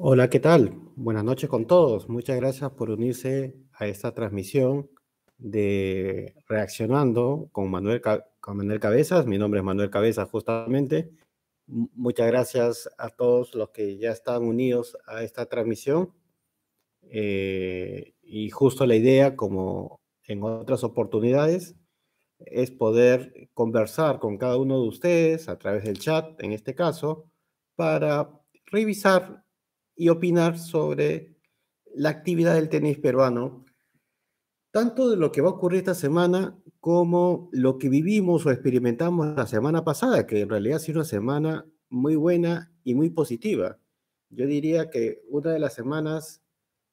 Hola, ¿qué tal? Buenas noches con todos. Muchas gracias por unirse a esta transmisión de Reaccionando con Manuel, con Manuel Cabezas. Mi nombre es Manuel Cabezas, justamente. Muchas gracias a todos los que ya están unidos a esta transmisión. Eh, y justo la idea, como en otras oportunidades, es poder conversar con cada uno de ustedes a través del chat, en este caso, para revisar y opinar sobre la actividad del tenis peruano, tanto de lo que va a ocurrir esta semana como lo que vivimos o experimentamos la semana pasada, que en realidad ha sido una semana muy buena y muy positiva. Yo diría que una de las semanas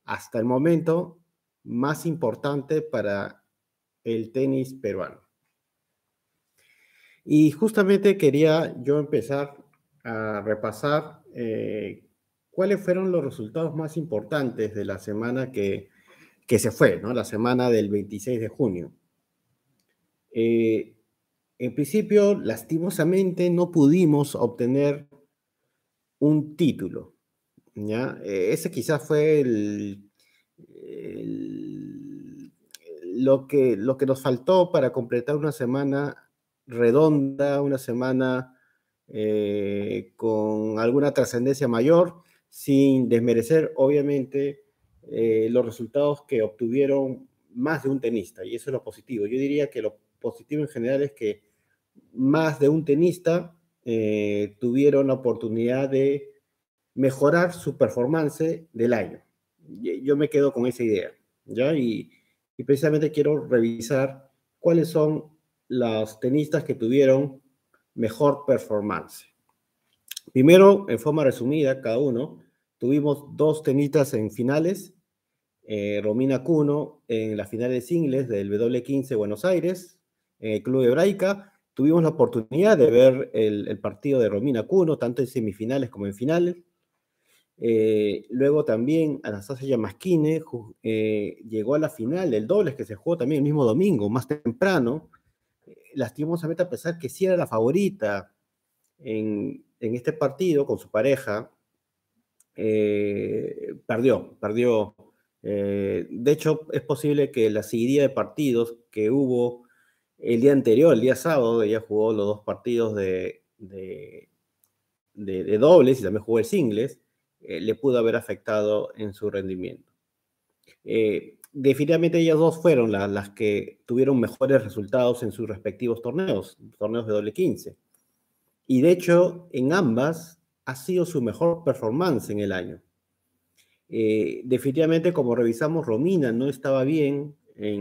hasta el momento más importante para el tenis peruano. Y justamente quería yo empezar a repasar eh, ¿cuáles fueron los resultados más importantes de la semana que, se fue, la semana del 26 de junio? Eh, en principio, lastimosamente, no pudimos obtener un título. ¿ya? Eh, ese quizás fue lo, que, lo que nos faltó para completar una semana redonda, una semana eh, con alguna trascendencia mayor sin desmerecer, obviamente, eh, los resultados que obtuvieron más de un tenista, y eso es lo positivo. Yo diría que lo positivo en general es que más de un tenista eh, tuvieron la oportunidad de mejorar su performance del año. Yo me quedo con esa idea, ¿ya? Y, y precisamente quiero revisar cuáles son los tenistas que tuvieron mejor performance. Primero, en forma resumida, cada uno, tuvimos dos tenitas en finales. Eh, Romina Cuno en las finales de singles del W15 Buenos Aires, el Club Hebraica. Tuvimos la oportunidad de ver el, partido de Romina Cuno, tanto en semifinales como en finales. Eh, luego también Anastasia Yamasquine eh, llegó a la final del dobles que se jugó también el mismo domingo, más temprano. lastimosamente, a pesar que sí era la favorita en, en este partido con su pareja, eh, perdió, perdió. Eh, de hecho, es posible que la serie de partidos que hubo el día anterior, el día sábado, ella jugó los dos partidos de, dobles y también jugó el singles, eh, le pudo haber afectado en su rendimiento. definitivamente ellas dos fueron las que tuvieron mejores resultados en sus respectivos torneos, torneos de doble 15. Y de hecho, en ambas ha sido su mejor performance en el año. Eh, definitivamente, como revisamos, Romina no estaba bien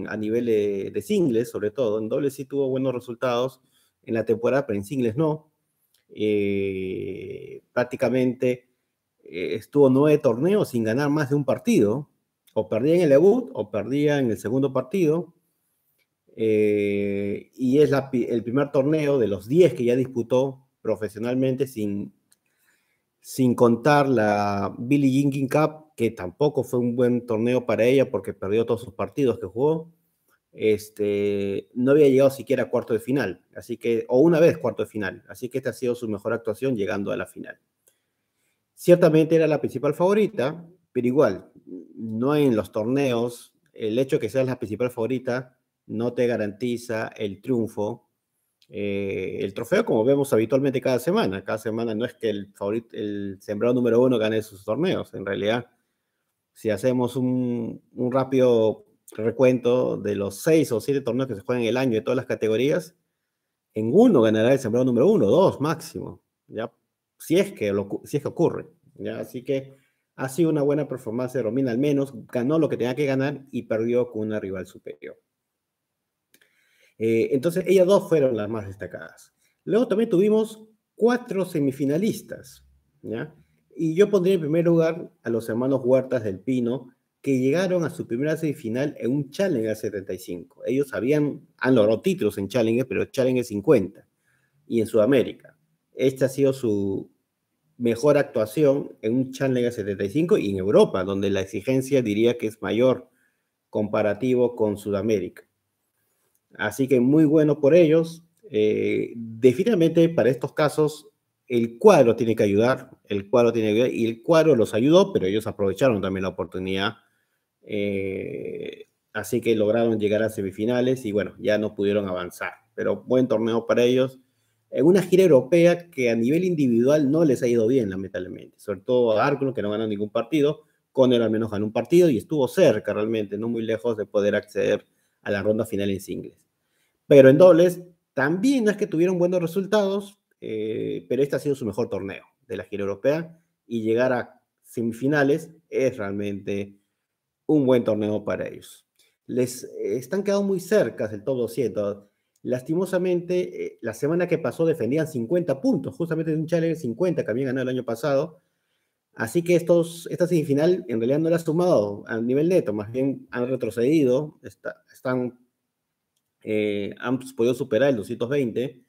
a nivel de, singles, sobre todo. En doble sí tuvo buenos resultados en la temporada, pero en singles no. Eh, prácticamente eh, estuvo nueve torneos sin ganar más de un partido. O perdía en el debut o perdía en el segundo partido. y es el primer torneo de los diez que ya disputó profesionalmente sin, sin contar la Billie Jean Cup, que tampoco fue un buen torneo para ella porque perdió todos sus partidos que jugó. Este, no había llegado siquiera a cuarto de final, así que, o una vez cuarto de final, así que esta ha sido su mejor actuación llegando a la final. Ciertamente era la principal favorita, pero igual, no en los torneos, el hecho de que seas la principal favorita no te garantiza el triunfo eh, el trofeo como vemos habitualmente cada semana. Cada semana no es que el, favorito, el sembrado número uno gane sus torneos. En realidad, si hacemos un, rápido recuento de los seis o siete torneos que se juegan en el año de todas las categorías, en uno ganará el sembrado número uno, dos máximo, ¿ya? Si es que, si es que ocurre, Así que ha sido una buena performance de Romina, al menos ganó lo que tenía que ganar y perdió con una rival superior. Eh, entonces, ellas dos fueron las más destacadas. Luego también tuvimos cuatro semifinalistas, ¿ya? Y yo pondría en primer lugar a los hermanos Huertas del Pino, que llegaron a su primera semifinal en un Challenger 75. Ellos habían, han logrado títulos en Challenger, pero Challenger 50 y en Sudamérica. Esta ha sido su mejor actuación en un Challenger 75 y en Europa, donde la exigencia diría que es mayor comparativo con Sudamérica. Así que muy bueno por ellos. Eh, definitivamente para estos casos el cuadro tiene que ayudar, el cuadro tiene y el cuadro los ayudó, pero ellos aprovecharon también la oportunidad. Eh, así que lograron llegar a semifinales y bueno, ya no pudieron avanzar. Pero buen torneo para ellos. En una gira europea que a nivel individual no les ha ido bien, lamentablemente. Sobre todo a Arklund, que no ganó ningún partido. Conner al menos ganó un partido y estuvo cerca realmente, no muy lejos de poder acceder a la ronda final en singles. Pero en dobles también es que tuvieron buenos resultados, eh, pero este ha sido su mejor torneo de la gira europea y llegar a semifinales es realmente un buen torneo para ellos. Les eh, están quedado muy cerca del top 200. Lastimosamente, eh, la semana que pasó defendían 50 puntos, justamente en un challenge 50 que habían ganado el año pasado Así que estos, esta semifinal en realidad no la ha sumado a nivel neto, más bien han retrocedido, están, eh, han podido superar el 220,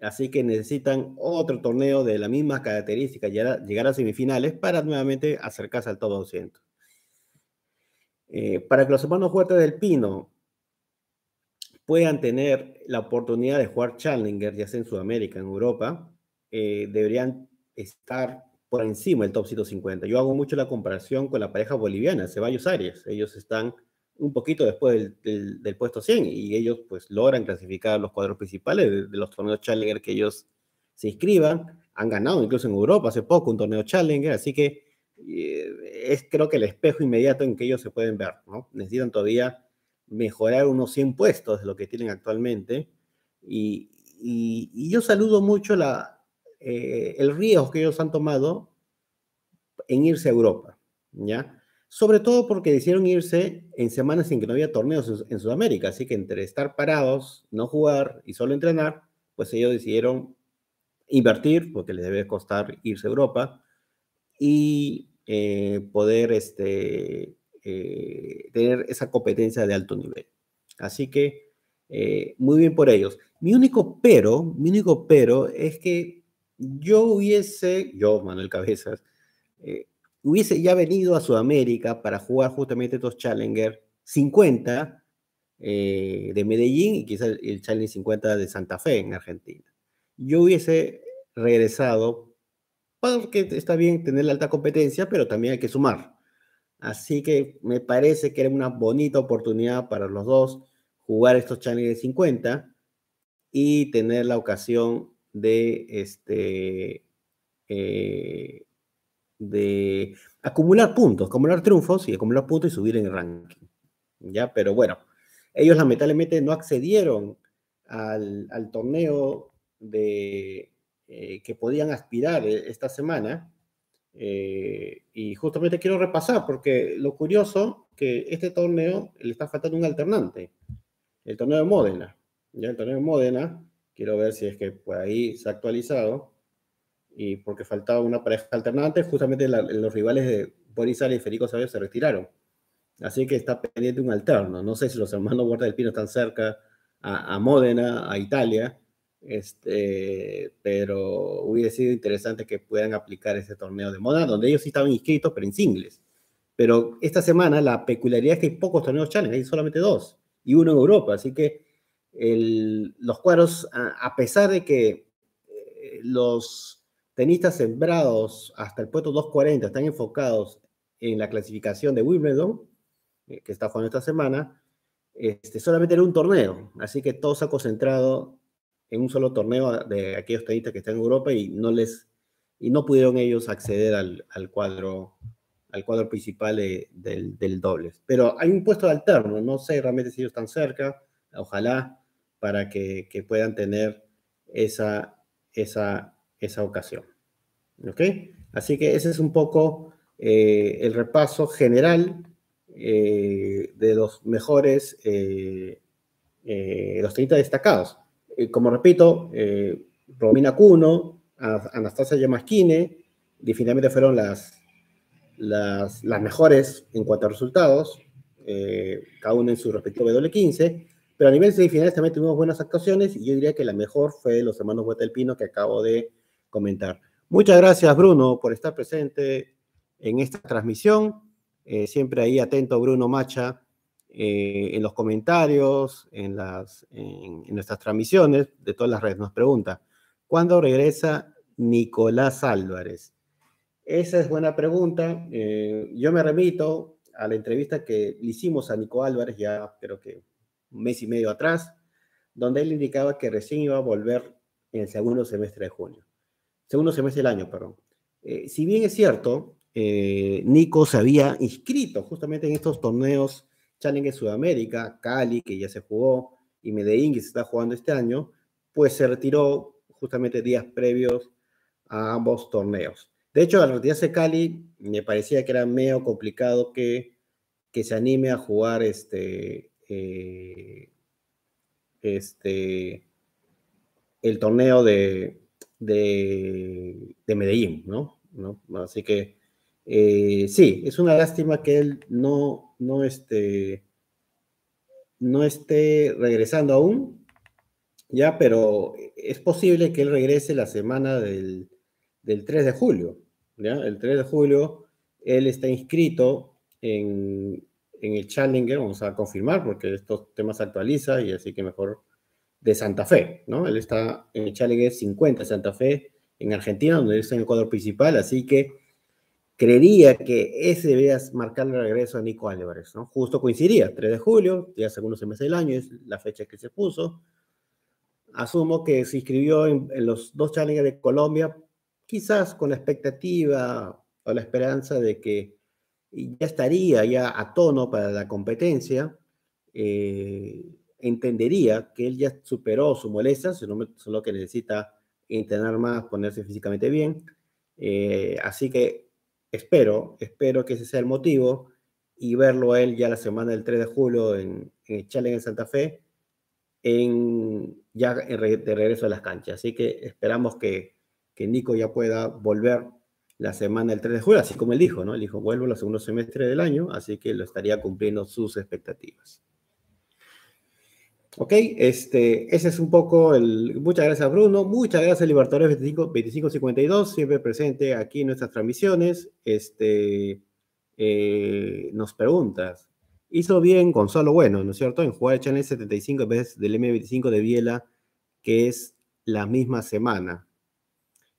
así que necesitan otro torneo de la misma característica, llegar llegar a semifinales para nuevamente acercarse al top 200. Eh, para que los hermanos fuertes del Pino puedan tener la oportunidad de jugar Challenger, ya sea en Sudamérica, en Europa, eh, deberían estar por encima del top 150. Yo hago mucho la comparación con la pareja boliviana, Ceballos Arias. Ellos están un poquito después del, puesto 100 y ellos pues logran clasificar los cuadros principales de, los torneos Challenger que ellos se inscriban. Han ganado incluso en Europa hace poco un torneo Challenger, así que eh, es creo que el espejo inmediato en que ellos se pueden ver, ¿no? Necesitan todavía mejorar unos 100 puestos de lo que tienen actualmente. y yo saludo mucho la, eh, el riesgo que ellos han tomado en irse a Europa, ¿ya? Sobre todo porque decidieron irse en semanas en que no había torneos en Sudamérica, así que entre estar parados, no jugar y solo entrenar, pues ellos decidieron invertir, porque les debe costar irse a Europa, y eh, poder este, eh, tener esa competencia de alto nivel. Así que, muy bien por ellos. Mi único pero, mi único pero es que yo hubiese, yo, Manuel Cabezas, eh, hubiese ya venido a Sudamérica para jugar justamente estos Challenger 50 eh, de Medellín y quizás el Challenger 50 de Santa Fe en Argentina. Yo hubiese regresado porque está bien tener la alta competencia, pero también hay que sumar. Así que me parece que era una bonita oportunidad para los dos jugar estos Challenger 50 y tener la ocasión de, este, eh, de acumular puntos, acumular triunfos y acumular puntos y subir en el ranking. ¿ya? Pero bueno, ellos lamentablemente no accedieron al, torneo de, eh, que podían aspirar eh, esta semana. y justamente quiero repasar, porque lo curioso que este torneo le está faltando un alternante, el torneo de Módena. Ya el torneo de Módena Quiero ver si es que por ahí se ha actualizado. Y porque faltaba una pareja alternante, justamente los rivales de Bonizal y Federico Sabio se retiraron. Así que está pendiente un alterno. No sé si los hermanos Huerta del Pino están cerca a, a Módena, a Italia, este, pero hubiera sido interesante que pudieran aplicar ese torneo de moda, donde ellos sí estaban inscritos, pero en singles. Pero esta semana la peculiaridad es que hay pocos torneos challenge, hay solamente dos, y uno en Europa, así que los cuadros, a, pesar de que eh, los tenistas sembrados hasta el puesto 240 están enfocados en la clasificación de Wimbledon, eh, que está jugando esta semana, este, solamente era un torneo, así que todo se ha concentrado en un solo torneo de aquellos tenistas que están en Europa y no les y no pudieron ellos acceder al, cuadro al cuadro principal del, del, dobles. Pero hay un puesto de alterno, no sé realmente si ellos están cerca, ojalá para que, puedan tener esa, esa, ocasión. ¿Ok? Así que ese es un poco eh, el repaso general eh, de los mejores, eh, los 30 destacados. como repito, Romina Cuno, Anastasia Yamaskine, definitivamente fueron las, las, las, mejores en cuanto a resultados, cada una en su respectivo W15. Pero a nivel semifinales también tuvimos buenas actuaciones y yo diría que la mejor fue los hermanos Pino que acabo de comentar. Muchas gracias, Bruno, por estar presente en esta transmisión. Eh, siempre ahí atento, Bruno Macha, eh, en los comentarios, en, las, en, nuestras transmisiones de todas las redes. Nos pregunta, ¿cuándo regresa Nicolás Álvarez? Esa es buena pregunta. Eh, yo me remito a la entrevista que le hicimos a Nico Álvarez ya creo que mes y medio atrás, donde él indicaba que recién iba a volver en el segundo semestre de junio, segundo semestre del año, perdón. Eh, si bien es cierto, eh, Nico se había inscrito justamente en estos torneos Challenge Sudamérica, Cali, que ya se jugó, y Medellín, que se está jugando este año, pues se retiró justamente días previos a ambos torneos. De hecho, al retirarse Cali, me parecía que era medio complicado que, que se anime a jugar este, eh, este, el torneo de, Medellín, ¿no? ¿no? Así que eh, sí, es una lástima que él no, no, esté, no esté regresando aún, ya, pero es posible que él regrese la semana del, del 3 de julio, ¿ya? El 3 de julio él está inscrito en, en el Challenger, vamos a confirmar porque estos temas se actualizan y así que mejor de Santa Fe, ¿no? Él está en el Challenger 50 Santa Fe en Argentina, donde está en el cuadro principal, así que creería que ese debería marcar el regreso a Nico Álvarez, ¿no? Justo coincidía, 3 de julio, ya según me meses del año, es la fecha que se puso. Asumo que se inscribió en, los dos Challenger de Colombia, quizás con la expectativa o la esperanza de que y ya estaría ya a tono para la competencia, eh, entendería que él ya superó su molestia, solo que necesita entrenar más, ponerse físicamente bien. Eh, así que espero, espero que ese sea el motivo y verlo a él ya la semana del 3 de julio en, en el Challenge en Santa Fe, en, ya de regreso a las canchas. Así que esperamos que, que Nico ya pueda volver la semana del 3 de julio, así como él dijo, ¿no? Él dijo, vuelvo el segundo semestre del año, así que lo estaría cumpliendo sus expectativas. Ok, este, ese es un poco el. Muchas gracias, Bruno. Muchas gracias, Libertadores 2552, siempre presente aquí en nuestras transmisiones. Este, eh, nos preguntas. Hizo bien solo Bueno, ¿no es cierto?, en jugar el Channel 75 en vez del M25 de Biela, que es la misma semana.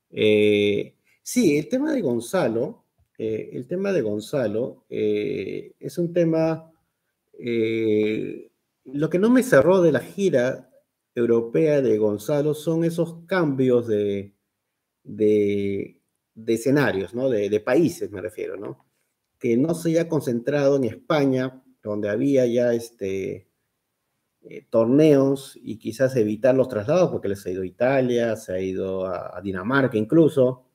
Eh, Sí, el tema de Gonzalo, eh, el tema de Gonzalo eh, es un tema, eh, lo que no me cerró de la gira europea de Gonzalo son esos cambios de, escenarios, ¿no? De, países me refiero, ¿no? que no se haya concentrado en España, donde había ya este, torneos y quizás evitar los traslados, porque les ha ido a Italia, se ha ido a Dinamarca incluso,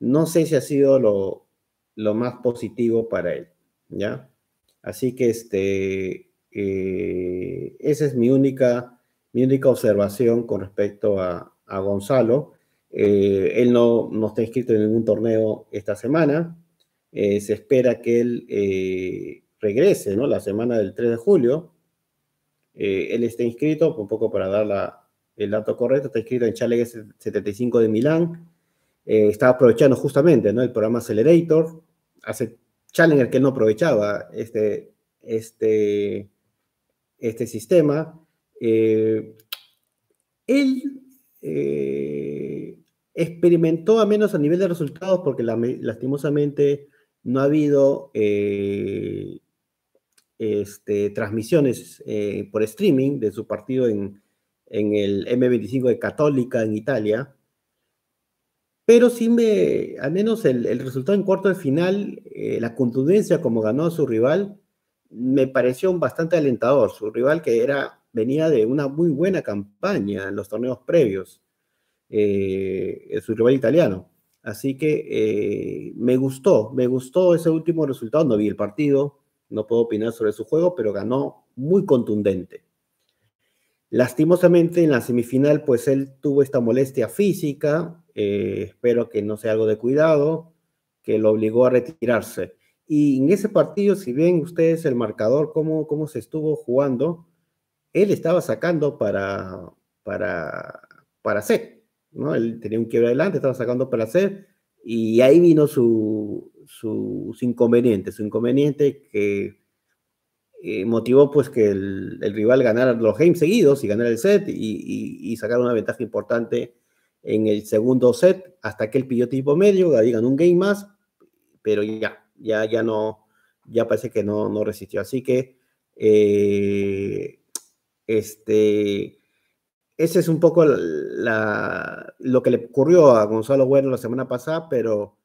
no sé si ha sido lo, más positivo para él, ¿ya? Así que este, eh, esa es mi única, mi única observación con respecto a, Gonzalo. Eh, él no, no está inscrito en ningún torneo esta semana. Eh, se espera que él regrese, ¿no? La semana del 3 de julio. él está inscrito, un poco para dar la, el dato correcto, está inscrito en Challenge 75 de Milán eh, estaba aprovechando justamente el programa Accelerator, hace Challenger que no aprovechaba este, este, este sistema. Eh, él eh, experimentó a menos a nivel de resultados porque lastimosamente no ha habido este, transmisiones por streaming de su partido en, en el M25 de Católica en Italia pero sí me, al menos el, resultado en cuarto de final, eh, la contundencia como ganó a su rival, me pareció bastante alentador. Su rival que era, venía de una muy buena campaña en los torneos previos, eh, su rival italiano. Así que eh, me gustó, me gustó ese último resultado. No vi el partido, no puedo opinar sobre su juego, pero ganó muy contundente. Lastimosamente en la semifinal, pues él tuvo esta molestia física, eh, espero que no sea algo de cuidado, que lo obligó a retirarse. Y en ese partido, si bien ustedes el marcador, cómo, cómo se estuvo jugando, él estaba sacando para, para, para set ¿no? Él tenía un quiebre adelante, estaba sacando para set y ahí vino su, su, inconveniente, su inconveniente que eh, motivó pues que el, rival ganara los games seguidos y ganara el set y, y sacar una ventaja importante en el segundo set hasta que el pidió tipo medio, le ganó un game más, pero ya, ya, ya no, ya parece que no, no resistió. Así que eh, este, ese es un poco lo que le ocurrió a Gonzalo Bueno la semana pasada, pero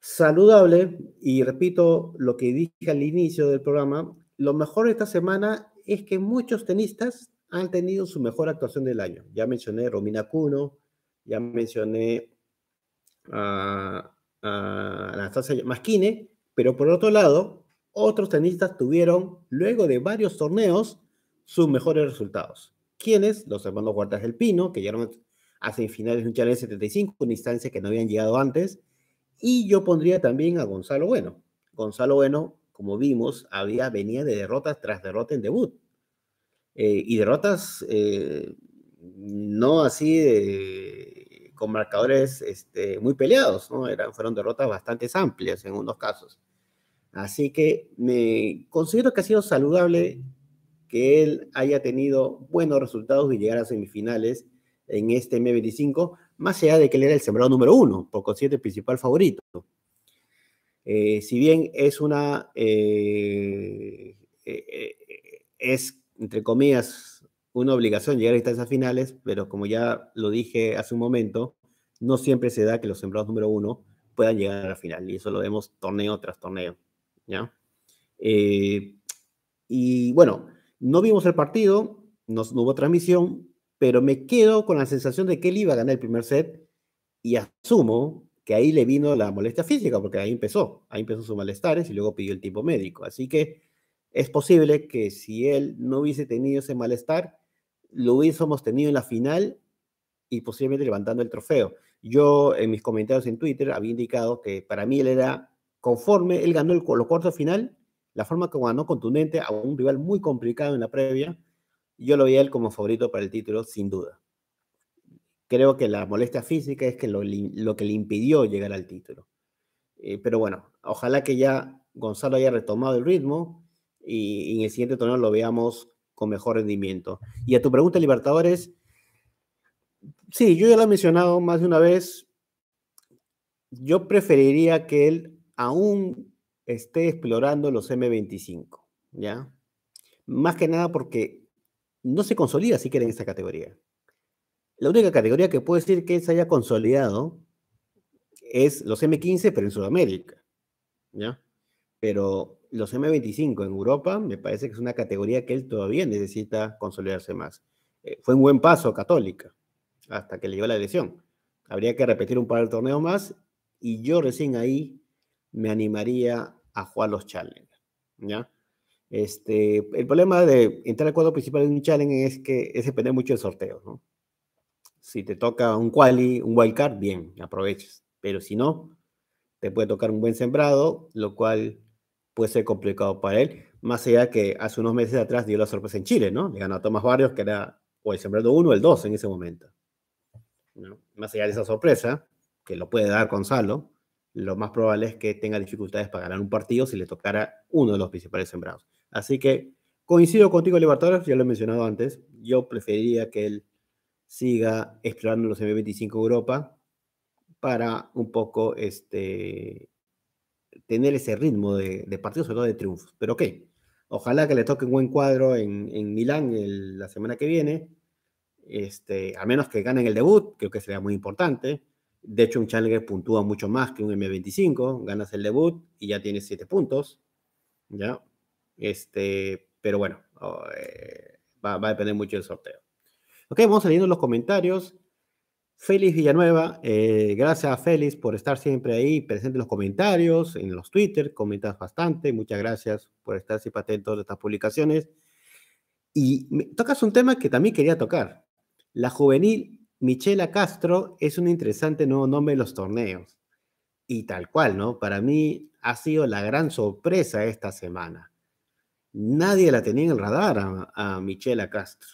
saludable, y repito lo que dije al inicio del programa, lo mejor de esta semana es que muchos tenistas han tenido su mejor actuación del año. Ya mencioné Romina Cuno, ya mencioné a, Anastasia Masquine, pero por otro lado, otros tenistas tuvieron, luego de varios torneos, sus mejores resultados. ¿Quiénes? Los hermanos Guardas del Pino, que llegaron a semifinales de un Challenge 75, una instancia que no habían llegado antes. Y yo pondría también a Gonzalo Bueno. Gonzalo Bueno, como vimos, había, venía de derrotas tras derrota en debut eh, y derrotas eh, no así con marcadores este, muy peleados, ¿no? Eran, fueron derrotas bastante amplias en unos casos. Así que me considero que ha sido saludable que él haya tenido buenos resultados y llegar a semifinales en este M25, más allá de que él era el sembrado número uno, por consiguiente el principal favorito. Eh, si bien es una... es entre comillas, una obligación llegar a instancias finales, pero como ya lo dije hace un momento, no siempre se da que los sembrados número uno puedan llegar a la final, y eso lo vemos torneo tras torneo, ¿ya? Eh, y bueno, no vimos el partido, no, hubo transmisión, pero me quedo con la sensación de que él iba a ganar el primer set y asumo que ahí le vino la molestia física, porque ahí empezó, ahí empezó sus malestares y luego pidió el tipo médico. Así que es posible que si él no hubiese tenido ese malestar, lo hubiésemos tenido en la final y posiblemente levantando el trofeo. Yo en mis comentarios en Twitter había indicado que para mí él era conforme, él ganó el, cuartos final, la forma que ganó contundente a un rival muy complicado en la previa, yo lo veía él como favorito para el título, sin duda. Creo que la molestia física es que lo, que le impidió llegar al título. Eh, pero bueno, ojalá que ya Gonzalo haya retomado el ritmo, y, en el siguiente torneo lo veamos con mejor rendimiento. Y a tu pregunta, Libertadores, sí, yo ya lo he mencionado más de una vez, yo preferiría que él aún esté explorando los M25, ¿ya? Más que nada porque no se consolida siquiera en esta categoría. La única categoría que puedo decir que se haya consolidado es los M15, pero en Sudamérica, ¿ya? Pero los M25 en Europa, me parece que es una categoría que él todavía necesita consolidarse más. Eh, fue un buen paso Católica hasta que le llegó la lesión. Habría que repetir un par de torneos más y yo recién ahí me animaría a jugar los Challenger. ¿ya? Este, el problema de entrar al cuadro principal de un challenge es que es depender mucho del sorteo. ¿no? Si te toca un quali, un wildcard, bien, aproveches. Pero si no, te puede tocar un buen sembrado, lo cual puede ser complicado para él, más allá que hace unos meses atrás dio la sorpresa en Chile, ¿no? Le ganó a Tomás Barrios, que era o el sembrado 1 o el 2 en ese momento. Más allá de esa sorpresa, que lo puede dar Gonzalo, lo más probable es que tenga dificultades para ganar un partido si le tocara uno de los principales sembrados. Así que coincido contigo, Libertadores, ya lo he mencionado antes, yo preferiría que él siga explorando los M25 Europa para un poco este, tener ese ritmo de, de partidos, sobre todo de triunfos. Pero ok, ojalá que le toque un buen cuadro en, Milán la semana que viene. Este, a menos que ganen el debut, creo que sería muy importante. De hecho, un Challenger puntúa mucho más que un M25. Ganas el debut y ya tienes 7 puntos. ¿Ya? Este, pero bueno, oh, eh, va, va, a depender mucho del sorteo. Ok, vamos saliendo los comentarios. Félix Villanueva, eh, gracias a Félix por estar siempre ahí presente en los comentarios, en los Twitter, comentas bastante, muchas gracias por estar siempre atento a estas publicaciones. Y me, tocas un tema que también quería tocar. La juvenil Michela Castro es un interesante nuevo nombre de los torneos. Y tal cual, ¿no? Para mí ha sido la gran sorpresa esta semana. Nadie la tenía en el radar a, a Michela Castro.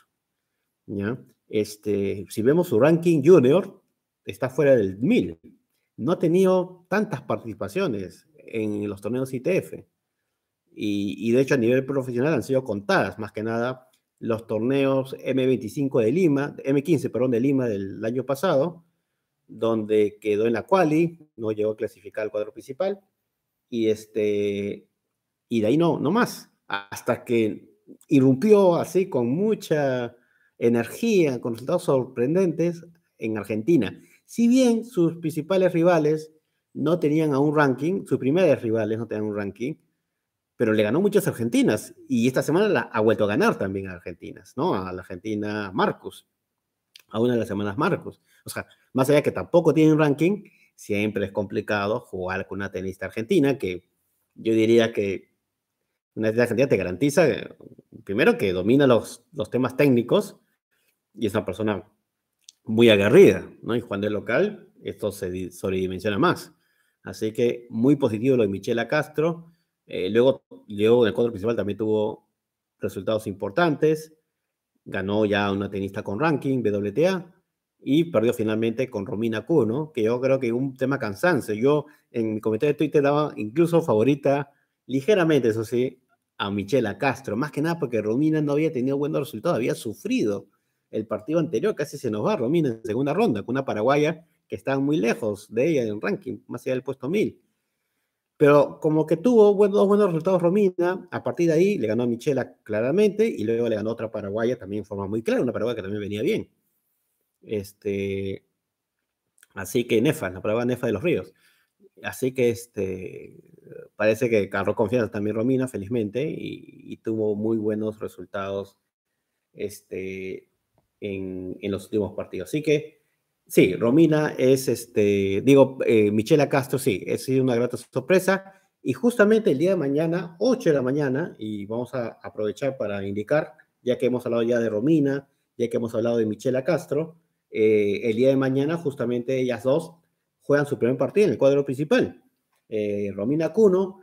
¿Ya? Este, si vemos su ranking junior, está fuera del 1000. No ha tenido tantas participaciones en los torneos ITF. Y, de hecho a nivel profesional han sido contadas, más que nada, los torneos M25 de Lima, M15, perdón, de Lima del año pasado, donde quedó en la quali, no llegó a clasificar al cuadro principal, y, este, y de ahí no, no más, hasta que irrumpió así con mucha energía con resultados sorprendentes en Argentina. Si bien sus principales rivales no tenían aún ranking, sus primeros rivales no tenían un ranking, pero le ganó muchas argentinas y esta semana la, ha vuelto a ganar también a argentinas, ¿no? A la Argentina Marcos, a una de las semanas Marcos. O sea, más allá que tampoco tienen ranking, siempre es complicado jugar con una tenista argentina que yo diría que una tenista argentina te garantiza, eh, primero, que domina los, los temas técnicos y es una persona muy aguerrida, ¿no? Y cuando es local, esto se sobredimensiona más. Así que muy positivo lo de Michela Castro. Eh, luego, luego, en el cuadro principal también tuvo resultados importantes. Ganó ya una tenista con ranking, WTA, y perdió finalmente con Romina no que yo creo que un tema cansancio. Yo en mi comentario de Twitter daba incluso favorita, ligeramente, eso sí, a Michela Castro. Más que nada porque Romina no había tenido buenos resultados, había sufrido el partido anterior casi se nos va, Romina, en segunda ronda, con una paraguaya que estaba muy lejos de ella en el ranking, más allá del puesto 1000. Pero como que tuvo buenos, dos buenos resultados Romina, a partir de ahí le ganó a Michela claramente y luego le ganó otra paraguaya también en forma muy clara, una paraguaya que también venía bien. Este, así que Nefa, la prueba Nefa de los Ríos. Así que este, parece que cargó confianza también Romina, felizmente, y, y tuvo muy buenos resultados este, en, los últimos partidos. Así que sí, Romina es, este, digo, eh, Michela Castro, sí, ha sido una grata sorpresa. Y justamente el día de mañana, 8 de la mañana, y vamos a aprovechar para indicar, ya que hemos hablado ya de Romina, ya que hemos hablado de Michela Castro, eh, el día de mañana justamente ellas dos juegan su primer partido en el cuadro principal. Eh, Romina Cuno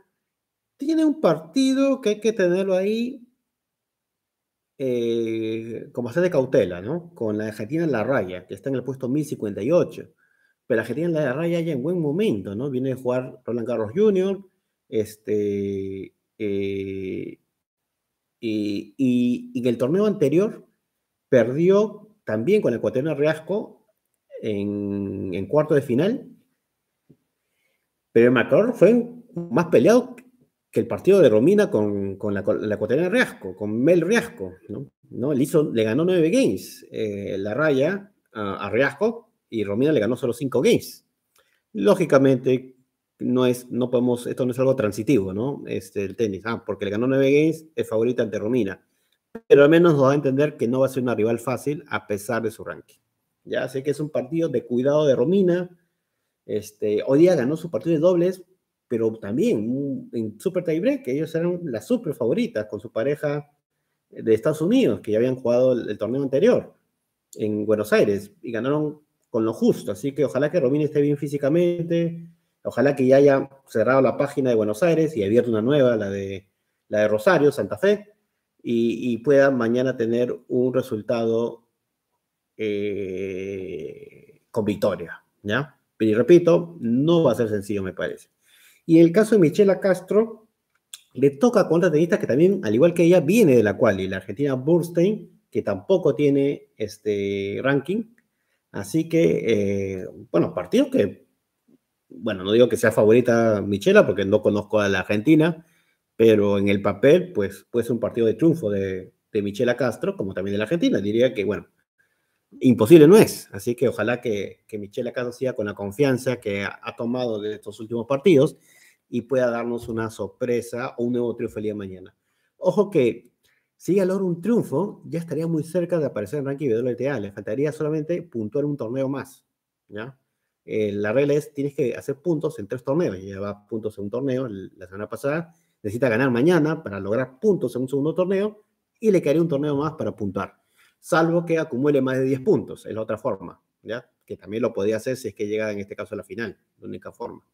tiene un partido que hay que tenerlo ahí eh, como hacer de cautela, ¿no? Con la Argentina en la raya, que está en el puesto 1058. Pero la Argentina en la raya ya en buen momento, ¿no? Viene a jugar Roland Garros Jr., este, eh, y, en el torneo anterior perdió también con el ecuatoriano Riasco en, en, cuarto de final, pero el fue más peleado que el partido de Romina con, la, la de Riasco, con Mel Riasco, ¿no? Le, le ganó nueve games eh, la raya a, Riasco y Romina le ganó solo cinco games. Lógicamente, no es, no podemos, esto no es algo transitivo, ¿no? Este, el tenis, ah, porque le ganó nueve games, es favorita ante Romina. Pero al menos nos va a entender que no va a ser una rival fácil a pesar de su ranking. Ya sé que es un partido de cuidado de Romina. Este, hoy día ganó su partido de dobles, pero también en Super que ellos eran las super favoritas con su pareja de Estados Unidos, que ya habían jugado el, torneo anterior en Buenos Aires y ganaron con lo justo. Así que ojalá que Robin esté bien físicamente, ojalá que ya haya cerrado la página de Buenos Aires y abierto una nueva, la de, la de Rosario, Santa Fe, y, pueda mañana tener un resultado eh, con victoria. ¿ya? Pero y repito, no va a ser sencillo, me parece. Y el caso de Michela Castro, le toca contra tenistas que también, al igual que ella, viene de la cual, y la argentina Burstein, que tampoco tiene este ranking. Así que, eh, bueno, partido que, bueno, no digo que sea favorita Michela, porque no conozco a la Argentina, pero en el papel, pues, puede un partido de triunfo de, de Michela Castro, como también de la Argentina. Diría que, bueno, imposible no es. Así que ojalá que, que Michelle Acaso siga con la confianza que ha, tomado de estos últimos partidos y pueda darnos una sorpresa o un nuevo triunfo el día mañana. Ojo que si ella logra un triunfo, ya estaría muy cerca de aparecer en ranking de LTA. Le faltaría solamente puntuar un torneo más. Eh, la regla es, tienes que hacer puntos en tres torneos. ya puntos en un torneo la semana pasada. Necesita ganar mañana para lograr puntos en un segundo torneo y le quedaría un torneo más para puntuar salvo que acumule más de 10 puntos, es la otra forma, ¿ya? Que también lo podía hacer si es que llega en este caso a la final, la única forma,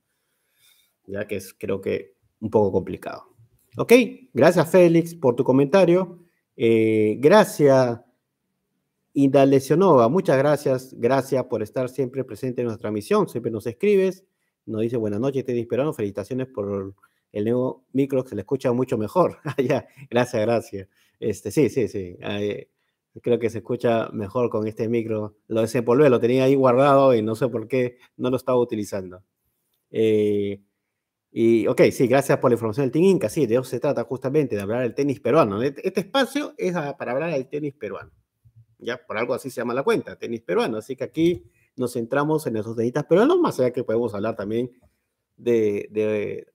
ya que es creo que un poco complicado. Ok, gracias Félix por tu comentario. Eh, gracias Indalesionova, muchas gracias, gracias por estar siempre presente en nuestra misión, siempre nos escribes, nos dice buenas noches, te esperando, felicitaciones por el nuevo micro que se le escucha mucho mejor. Ah, ya, gracias, gracias. Este, sí, sí, sí creo que se escucha mejor con este micro. Lo desempolvé, lo tenía ahí guardado y no sé por qué no lo estaba utilizando. Eh, y, ok, sí, gracias por la información del Team Inca. Sí, de eso se trata justamente, de hablar del tenis peruano. Este, este espacio es para hablar del tenis peruano. Ya, por algo así se llama la cuenta, tenis peruano. Así que aquí nos centramos en esos tenistas peruanos, más allá que podemos hablar también de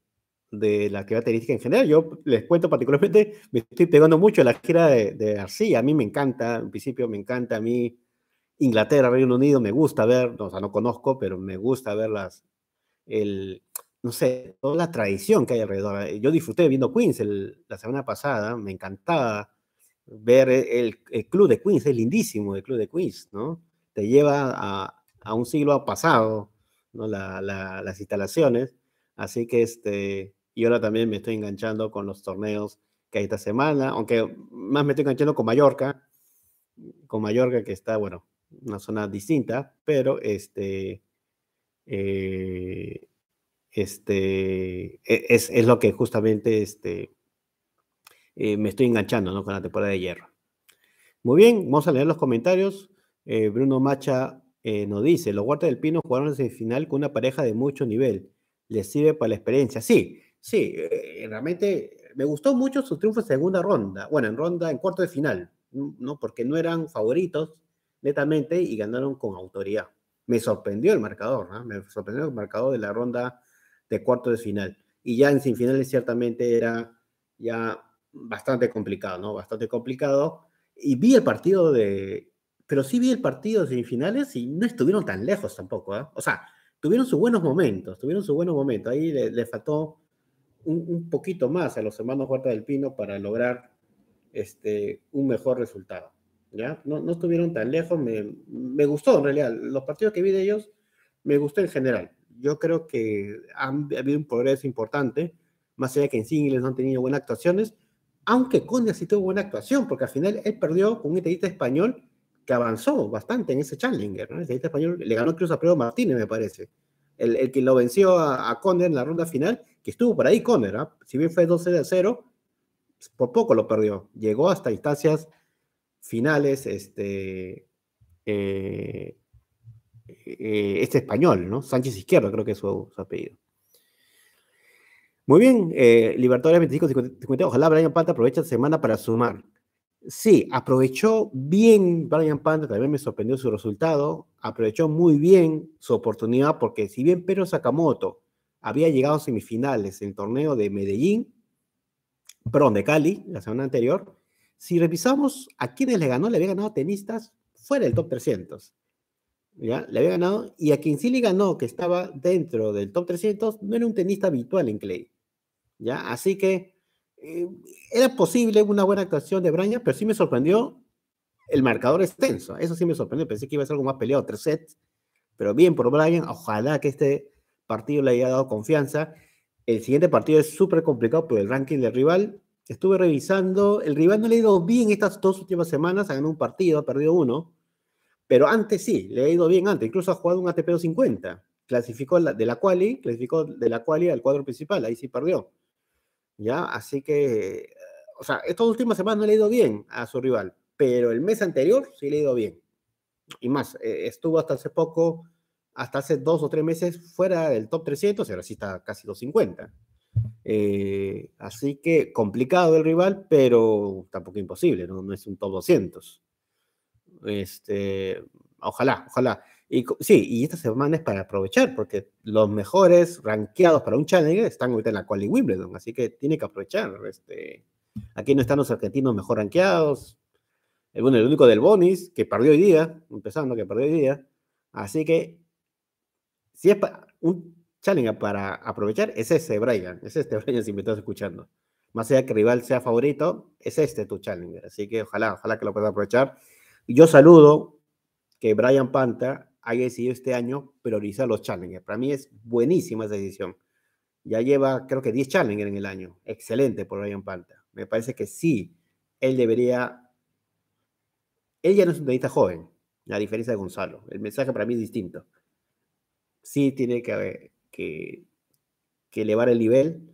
de la característica en general. Yo les cuento particularmente, me estoy pegando mucho a la gira de, de A mí me encanta, en principio me encanta a mí Inglaterra, Reino Unido, me gusta ver, o sea, no conozco, pero me gusta ver las, el, no sé, toda la tradición que hay alrededor. Yo disfruté viendo Queens la semana pasada, me encantaba ver el, el, club de Queens, es lindísimo el club de Queens, ¿no? Te lleva a, un siglo pasado, ¿no? las instalaciones, así que este, y ahora también me estoy enganchando con los torneos que hay esta semana, aunque más me estoy enganchando con Mallorca, con Mallorca que está, bueno, una zona distinta, pero este, eh, este, e-, es, lo que justamente este, eh, me estoy enganchando con la temporada de hierro. Muy bien, vamos a leer los comentarios. Eh, Bruno Macha nos dice, los guardas del Pino jugaron en final con una pareja de mucho nivel. Les sirve para la experiencia. Sí, Sí, eh, realmente me gustó mucho su triunfo en segunda ronda, bueno, en ronda, en cuarto de final, ¿no? Porque no eran favoritos netamente y ganaron con autoridad. Me sorprendió el marcador, ¿no? Me sorprendió el marcador de la ronda de cuarto de final. Y ya en semifinales ciertamente era ya bastante complicado, ¿no? Bastante complicado. Y vi el partido de... Pero sí vi el partido de semifinales y no estuvieron tan lejos tampoco, ¿eh? O sea, tuvieron sus buenos momentos, tuvieron sus buenos momentos. Ahí le, le faltó un, poquito más a los hermanos Huerta del Pino para lograr este, un mejor resultado. ¿ya? No, no estuvieron tan lejos, me, me, gustó en realidad. Los partidos que vi de ellos me gustó en general. Yo creo que han, ha habido un progreso importante, más allá que en singles no han tenido buenas actuaciones, aunque Conde sí tuvo buena actuación, porque al final él perdió con un tenista español que avanzó bastante en ese Challenger. El español le ganó Cruz a Pedro Martínez, me parece. El, el, que lo venció a, a Conde en la ronda final que estuvo por ahí Conner, ¿ah? si bien fue 12 de 0, por poco lo perdió. Llegó hasta instancias finales este, eh, eh, este español, ¿no? Sánchez Izquierdo, creo que es su, apellido. Muy bien, eh, Libertadores 25 50, Ojalá Brian Panta aproveche la semana para sumar. Sí, aprovechó bien Brian Panta, también me sorprendió su resultado. Aprovechó muy bien su oportunidad, porque si bien Pedro Sakamoto había llegado a semifinales en el torneo de Medellín, perdón, de Cali, la semana anterior. Si revisamos a quienes le ganó, le había ganado tenistas fuera del top 300. ¿ya? Le había ganado, y a quien sí le ganó, que estaba dentro del top 300, no era un tenista habitual en Clay. ¿ya? Así que eh, era posible una buena actuación de Braña, pero sí me sorprendió el marcador extenso. Eso sí me sorprendió. Pensé que iba a ser algo más peleado, tres sets. Pero bien por Brian. Ojalá que este partido le haya dado confianza. El siguiente partido es súper complicado por el ranking del rival. Estuve revisando, el rival no le ha ido bien estas dos últimas semanas, ha ganado un partido, ha perdido uno, pero antes sí, le ha ido bien antes, incluso ha jugado un ATP 50, clasificó de la quali, clasificó de la quali al cuadro principal, ahí sí perdió. ¿Ya? Así que, eh, o sea, estas últimas semanas no le ha ido bien a su rival, pero el mes anterior sí le ha ido bien. Y más, eh, estuvo hasta hace poco hasta hace dos o tres meses fuera del top 300 y ahora sí está casi 250. Eh, así que complicado el rival, pero tampoco imposible, no, es un top 200. Este, ojalá, ojalá. Y sí, y esta semana es para aprovechar, porque los mejores rankeados para un challenger están ahorita en la quali Wimbledon, así que tiene que aprovechar. Este, aquí no están los argentinos mejor rankeados. El, eh, bueno, el único del Bonis, que perdió hoy día, empezando, que perdió hoy día. Así que si es un challenger para aprovechar, es ese Brian. Es este, Brian, si me estás escuchando. Más allá que rival sea favorito, es este tu challenger. Así que ojalá, ojalá que lo puedas aprovechar. Y yo saludo que Brian Panta haya decidido este año priorizar los challengers. Para mí es buenísima esa decisión. Ya lleva, creo que 10 challengers en el año. Excelente por Brian Panta. Me parece que sí, él debería. Ella no es un tenista joven, a diferencia de Gonzalo. El mensaje para mí es distinto sí tiene que, que, elevar el nivel,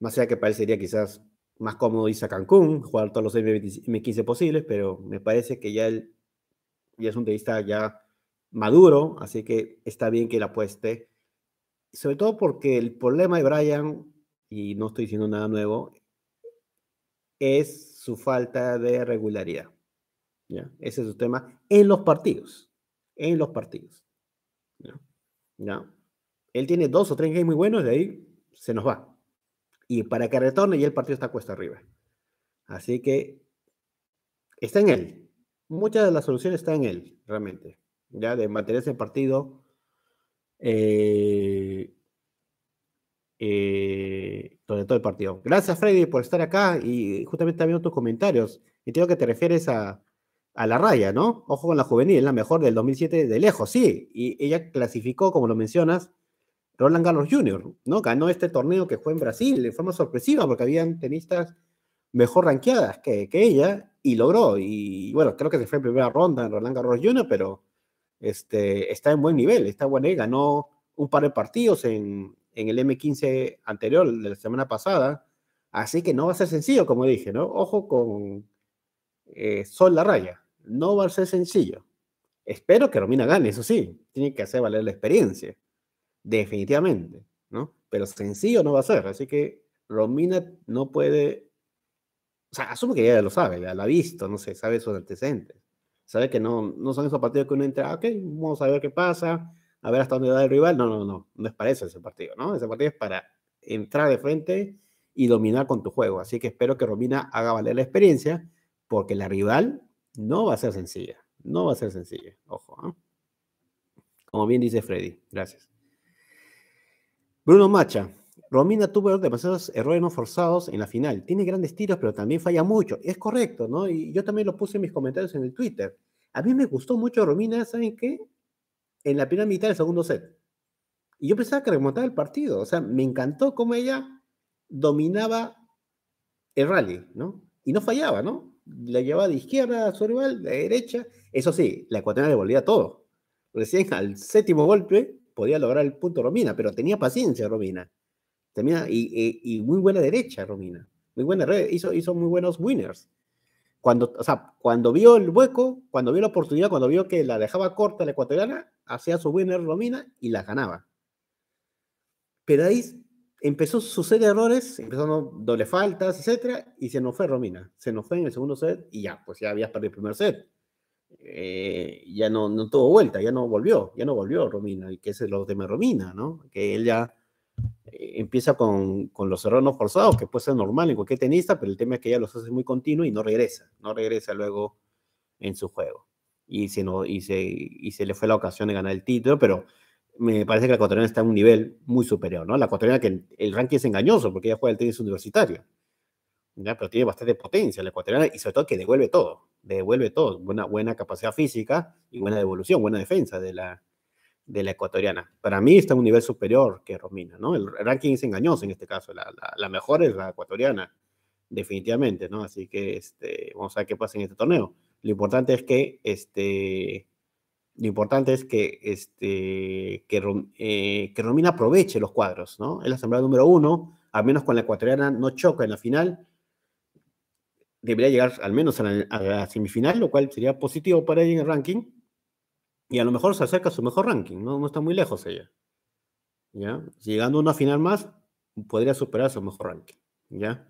más allá que parecería quizás más cómodo irse a Cancún, jugar todos los M15 posibles, pero me parece que ya, es un tenista ya maduro, así que está bien que la apueste. Sobre todo porque el problema de Brian, y no estoy diciendo nada nuevo, es su falta de regularidad. Ese es su tema en los partidos. En los partidos. ¿no? Él tiene dos o tres games muy buenos, de ahí se nos va. Y para que retorne, ya el partido está cuesta arriba. Así que está en él. Muchas de las soluciones está en él, realmente. Ya de mantenerse en partido. Eh, eh todo el partido. Gracias, Freddy, por estar acá y justamente también tus comentarios. Y Entiendo que te refieres a, a la raya, ¿no? Ojo con la juvenil, es la mejor del 2007 de lejos, sí. Y ella clasificó, como lo mencionas, Roland Garros Jr., ¿no? Ganó este torneo que fue en Brasil de forma sorpresiva porque habían tenistas mejor ranqueadas que, ella y logró. Y bueno, creo que se fue en primera ronda en Roland Garros Jr., pero este, está en buen nivel, está buena. Ganó un par de partidos en, el M15 anterior, de la semana pasada. Así que no va a ser sencillo, como dije, ¿no? Ojo con eh, Sol la raya. No va a ser sencillo. Espero que Romina gane, eso sí. Tiene que hacer valer la experiencia. Definitivamente, ¿no? Pero sencillo no va a ser. Así que Romina no puede... O sea, asumo que ella lo sabe, ya la ha visto, no sé, sabe sus antecedentes. Sabe que no, no son esos partidos que uno entra, ah, ok, vamos a ver qué pasa, a ver hasta dónde va el rival. No, no, no, no es para eso ese partido, ¿no? Ese partido es para entrar de frente y dominar con tu juego. Así que espero que Romina haga valer la experiencia, porque la rival no va a ser sencilla, no va a ser sencilla, ojo. ¿ah? Como bien dice Freddy, gracias. Bruno Macha, Romina tuvo demasiados errores forzados en la final. Tiene grandes tiros, pero también falla mucho. Es correcto, ¿no? Y yo también lo puse en mis comentarios en el Twitter. A mí me gustó mucho Romina, ¿saben qué? En la primera mitad del segundo set. Y yo pensaba que remontaba el partido. O sea, me encantó cómo ella dominaba el rally, ¿no? Y no fallaba, ¿no? la llevaba de izquierda a su rival, de derecha. Eso sí, la ecuatoriana devolvía todo. Recién al séptimo golpe podía lograr el punto Romina, pero tenía paciencia Romina. Tenía, y, muy buena derecha Romina. Muy buena red, hizo, hizo muy buenos winners. Cuando, o sea, cuando vio el hueco, cuando vio la oportunidad, cuando vio que la dejaba corta la ecuatoriana, hacía su winner Romina y la ganaba. Pero ahí empezó serie de errores, empezando doble faltas, etcétera, y se nos fue Romina. Se nos fue en el segundo set y ya, pues ya habías perdido el primer set. Eh, ya no, no tuvo vuelta, ya no volvió, ya no volvió Romina, y que ese es lo tema de Romina, ¿no? Que él ya eh, empieza con, con los errores no forzados, que puede ser normal en cualquier tenista, pero el tema es que ella los hace muy continuo y no regresa, no regresa luego en su juego. Y no, y se, y se le fue la ocasión de ganar el título, pero me parece que la ecuatoriana está en un nivel muy superior, ¿no? La ecuatoriana que el, ranking es engañoso porque ella juega el tenis universitario, Pero tiene bastante potencia la ecuatoriana y sobre todo que devuelve todo, devuelve todo, buena, buena capacidad física y buena devolución, buena defensa de la, de la ecuatoriana. Para mí está en un nivel superior que Romina, ¿no? El ranking es engañoso en este caso, la, la, la mejor es la ecuatoriana, definitivamente, ¿no? Así que este, vamos a ver qué pasa en este torneo. Lo importante es que este, lo importante es que, este, eh, que, Romina aproveche los cuadros, ¿no? Es la asamblea número uno, al menos con la ecuatoriana no choca en la final. Debería llegar al menos a la, semifinal, lo cual sería positivo para ella en el ranking. Y a lo mejor se acerca a su mejor ranking, ¿no? está muy lejos ella. ¿Ya? Llegando a una final más, podría superar su mejor ranking, ¿ya?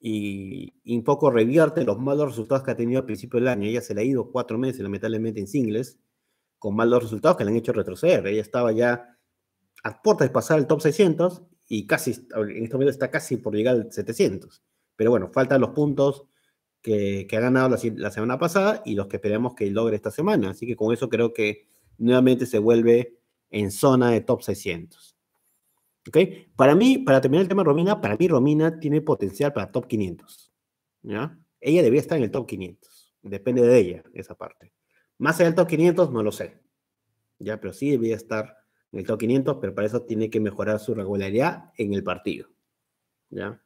Y, un poco revierte los malos resultados que ha tenido al principio del año. Ella se le ha ido cuatro meses, lamentablemente, en singles con malos resultados que le han hecho retroceder. Ella estaba ya a puertas de pasar el top 600 y casi, en este momento está casi por llegar al 700. Pero bueno, faltan los puntos que, ha ganado la, semana pasada y los que esperamos que logre esta semana. Así que con eso creo que nuevamente se vuelve en zona de top 600. ¿Ok? Para mí, para terminar el tema Romina, para mí Romina tiene potencial para top 500. ¿ya? Ella debería estar en el top 500. Depende de ella, esa parte. Más allá del top 500 no lo sé. Ya, pero sí debía estar en el top 500, pero para eso tiene que mejorar su regularidad en el partido. ¿Ya?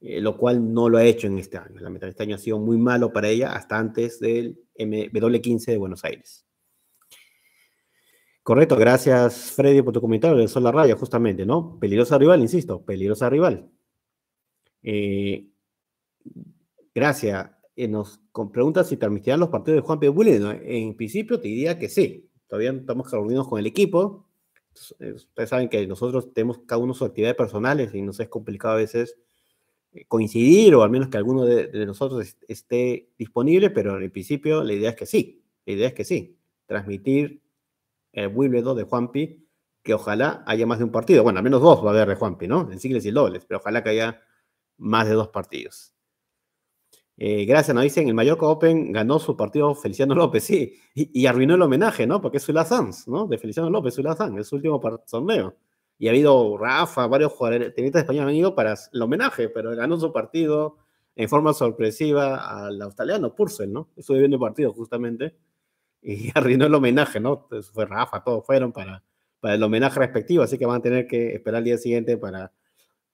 Eh, lo cual no lo ha hecho en este año. La meta de este año ha sido muy malo para ella hasta antes del MW 15 de Buenos Aires. Correcto, gracias Freddy por tu comentario Le La Raya, justamente, ¿no? Peligrosa rival, insisto, peligrosa rival. Eh, gracias, eh, nos preguntas si permitirán los partidos de Juan P. En principio te diría que sí. Todavía estamos reunidos con el equipo. Eh, ustedes saben que nosotros tenemos cada uno sus actividades personales y nos es complicado a veces eh, coincidir o al menos que alguno de, nosotros esté disponible, pero en principio la idea es que sí. La idea es que sí. Transmitir el 2 de Juanpi, que ojalá haya más de un partido. Bueno, al menos dos va a haber de Juanpi, ¿no? En singles y dobles, pero ojalá que haya más de dos partidos. Eh, gracias, nos dicen, el Mallorca Open ganó su partido Feliciano López, sí, y, arruinó el homenaje, ¿no? Porque es Sula ¿no? De Feliciano López, su Sanz, es su último torneo. Y ha habido Rafa, varios jugadores, tenistas España han venido para el homenaje, pero ganó su partido en forma sorpresiva al australiano Purcell, ¿no? Estuve viendo el partido justamente y arruinó el homenaje, ¿no? fue Rafa, todos fueron para, para el homenaje respectivo, así que van a tener que esperar el día siguiente para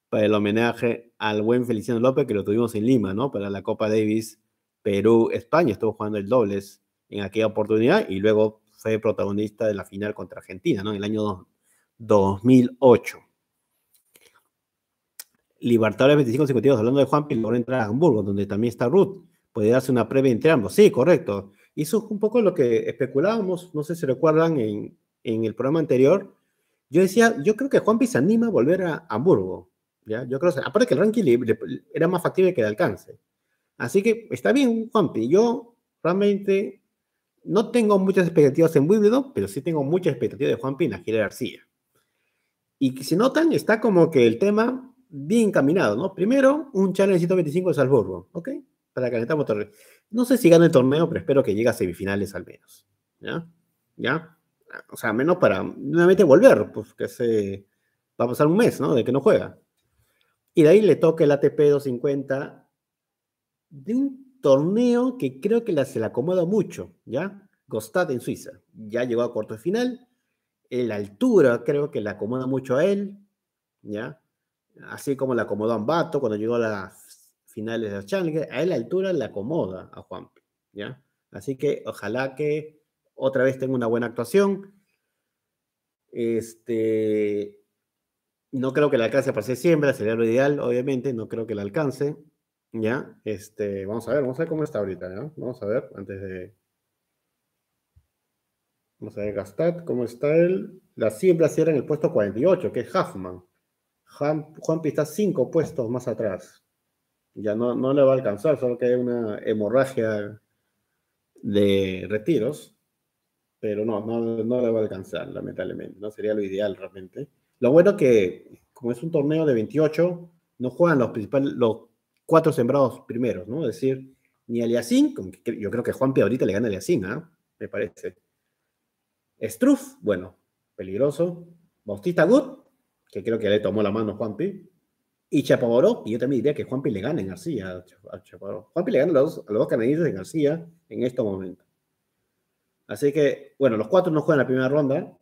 para el homenaje al buen Feliciano López, que lo tuvimos en Lima, ¿no? Para la Copa Davis Perú-España, estuvo jugando el dobles en aquella oportunidad y luego fue protagonista de la final contra Argentina, ¿no? En el año 2008. Libertadores 25 consecutivos, hablando de Juan logró entrar a Hamburgo, donde también está Ruth, puede darse una previa entre ambos. Sí, correcto. Hizo un poco lo que especulábamos, no sé si recuerdan en, en el programa anterior. Yo decía, yo creo que Juanpi se anima a volver a Hamburgo, yo creo, aparte que el ranking era más factible que el alcance. Así que está bien, Juanpi. Yo realmente no tengo muchas expectativas en Wimbledon, pero sí tengo muchas expectativas de Juanpi en la García. Y si notan, está como que el tema bien caminado, ¿no? Primero, un Challenge 125 de Salzburgo, ¿ok? Para calentar motor. No sé si gane el torneo, pero espero que llegue a semifinales al menos, ¿ya? ¿Ya? O sea, menos para nuevamente volver, pues que se va a pasar un mes, ¿no? De que no juega. Y de ahí le toca el ATP 250 de un torneo que creo que se le acomoda mucho, ¿ya? Gostad en Suiza. Ya llegó a cuarto de final. La altura creo que le acomoda mucho a él, ¿ya? Así como le acomodó a Ambato cuando llegó a las finales de los Challenger, a él la altura le acomoda a Juan, ¿ya? Así que ojalá que otra vez tenga una buena actuación. Este, no creo que la alcance para siembra, sería lo ideal, obviamente, no creo que le alcance. Ya, este, vamos a ver, vamos a ver cómo está ahorita, Vamos a ver, antes de. Vamos a ver Gastat, cómo está él. La siembra cierra en el puesto 48, que es Huffman. Juan, Juanpi está cinco puestos más atrás. Ya no, no le va a alcanzar, solo que hay una hemorragia de retiros. Pero no, no, no le va a alcanzar, lamentablemente. No sería lo ideal realmente. Lo bueno que, como es un torneo de 28, no juegan los principales, los cuatro sembrados primeros, ¿no? Es decir, ni Aliasín, yo creo que Juan ahorita le gana a Aliasín, ¿ah? Me parece. Struff, bueno, peligroso. Bautista Good, que creo que le tomó la mano a Juanpi. Y Chapaboró, y yo también diría que Juanpi le gana en García a Juanpi le gana a los, dos canadienses de García en este momento. Así que, bueno, los cuatro no juegan la primera ronda.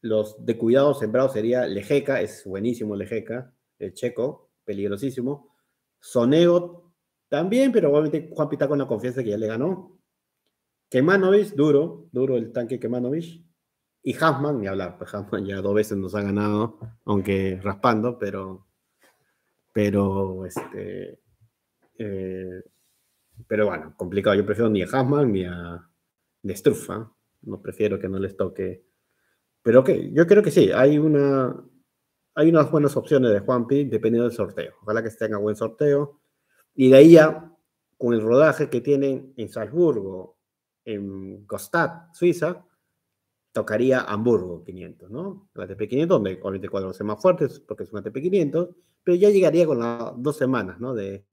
Los de cuidado sembrados sería Lejeca, es buenísimo Lejeca, el checo, peligrosísimo. Sonego también, pero obviamente Juan Pita con la confianza que ya le ganó. Kemanovich, duro, duro el tanque Kemanovich. Y Hasman, ni hablar, pues Hasman ya dos veces nos ha ganado, aunque raspando, pero. Pero, este. Eh, pero bueno, complicado. Yo prefiero ni a Hasman ni a de No prefiero que no les toque pero ok, yo creo que sí, hay una hay unas buenas opciones de Juanpi dependiendo del sorteo. Ojalá que tenga buen sorteo. Y de ahí ya, con el rodaje que tienen en Salzburgo, en Gostad, Suiza, tocaría Hamburgo 500, ¿no? La TP500, donde obviamente cuadros es más fuertes porque es una TP500, pero ya llegaría con las dos semanas, ¿no? De,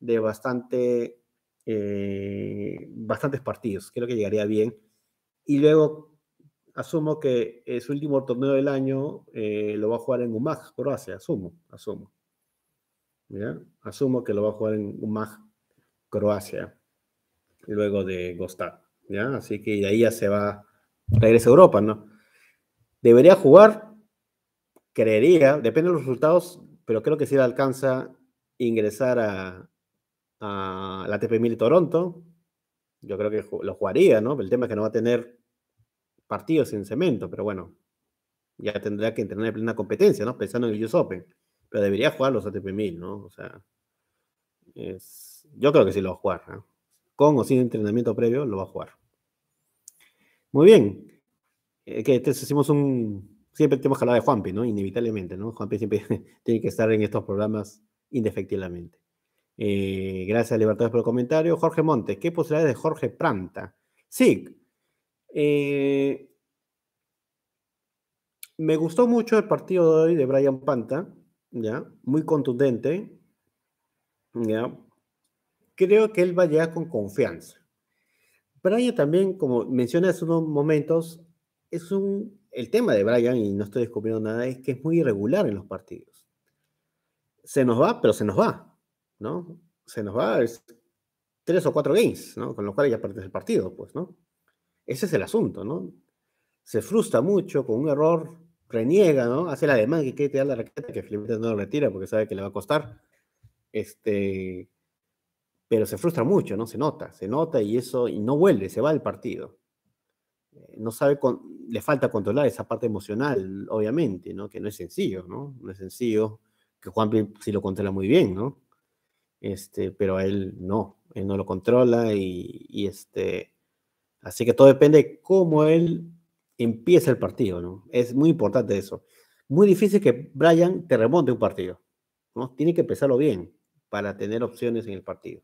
de bastante, eh, bastantes partidos. Creo que llegaría bien. Y luego asumo que su último torneo del año eh, lo va a jugar en UMAG, Croacia, asumo, asumo. Asumo que lo va a jugar en UMAG, Croacia, luego de Gostar, ¿ya? Así que de ahí ya se va, regresa a Europa, ¿no? Debería jugar, creería, depende de los resultados, pero creo que si le alcanza ingresar a, la TP1000 Toronto, yo creo que lo jugaría, ¿no? El tema es que no va a tener partidos en cemento, pero bueno, ya tendrá que entrenar en plena competencia, ¿no? Pensando en el US Open, pero debería jugar los ATP 1000, ¿no? O sea, yo creo que sí lo va a jugar, ¿no? Con o sin entrenamiento previo lo va a jugar. Muy bien. Eh, que entonces hicimos un... Siempre tenemos que hablar de Juanpi, ¿no? Inevitablemente, ¿no? Juanpi siempre tiene que estar en estos programas indefectiblemente. Eh, gracias, Libertadores, por el comentario. Jorge Montes, ¿qué posibilidades de Jorge Pranta? Sí, eh, me gustó mucho el partido de hoy de Brian Panta, ¿ya? Muy contundente, ¿ya? Creo que él va a llegar con confianza. Brian también, como mencioné hace unos momentos, es un... El tema de Brian, y no estoy descubriendo nada, es que es muy irregular en los partidos. Se nos va, pero se nos va, ¿no? Se nos va tres o cuatro games, ¿no? Con lo cual ya perdes el partido, pues, ¿no? Ese es el asunto, ¿no? Se frustra mucho con un error, reniega, ¿no? Hace la demanda que quiere tirar la raqueta, que Felipe no lo retira porque sabe que le va a costar. Este, pero se frustra mucho, ¿no? Se nota, se nota y eso, y no vuelve, se va al partido. Eh, no sabe, le falta controlar esa parte emocional, obviamente, ¿no? Que no es sencillo, ¿no? No es sencillo, que Juan sí lo controla muy bien, ¿no? Este, pero a él no, él no lo controla y, y este, Así que todo depende de cómo él empieza el partido, ¿no? Es muy importante eso. Muy difícil que Brian te remonte un partido, ¿no? Tiene que empezarlo bien para tener opciones en el partido.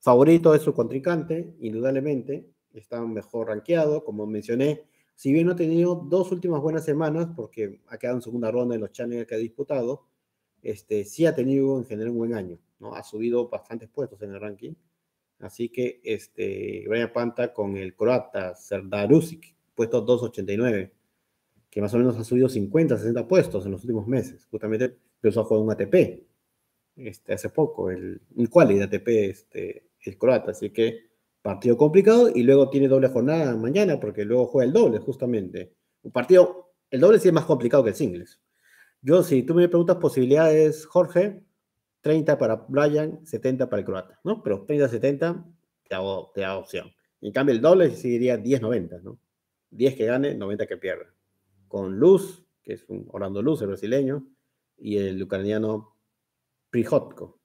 Favorito es su contrincante, indudablemente, está mejor rankeado, como mencioné, si bien no ha tenido dos últimas buenas semanas, porque ha quedado en segunda ronda en los challenges que ha disputado, este, sí ha tenido en general un buen año, ¿no? Ha subido bastantes puestos en el ranking. Así que este, Brian Panta con el croata Serdarusic, puesto 289, que más o menos ha subido 50, 60 puestos en los últimos meses. Justamente empezó a jugar un ATP este, hace poco, el, cual el de ATP, este, el croata. Así que partido complicado y luego tiene doble jornada mañana porque luego juega el doble, justamente. Un partido, el doble sí es más complicado que el singles. Yo, si tú me preguntas posibilidades, Jorge, 30 para Brian, 70 para el croata, ¿no? Pero 30-70 te da, opción. En cambio, el doble seguiría 10-90, ¿no? 10 que gane, 90 que pierda. Con Luz, que es un Orlando Luz, el brasileño, y el ucraniano Prihotko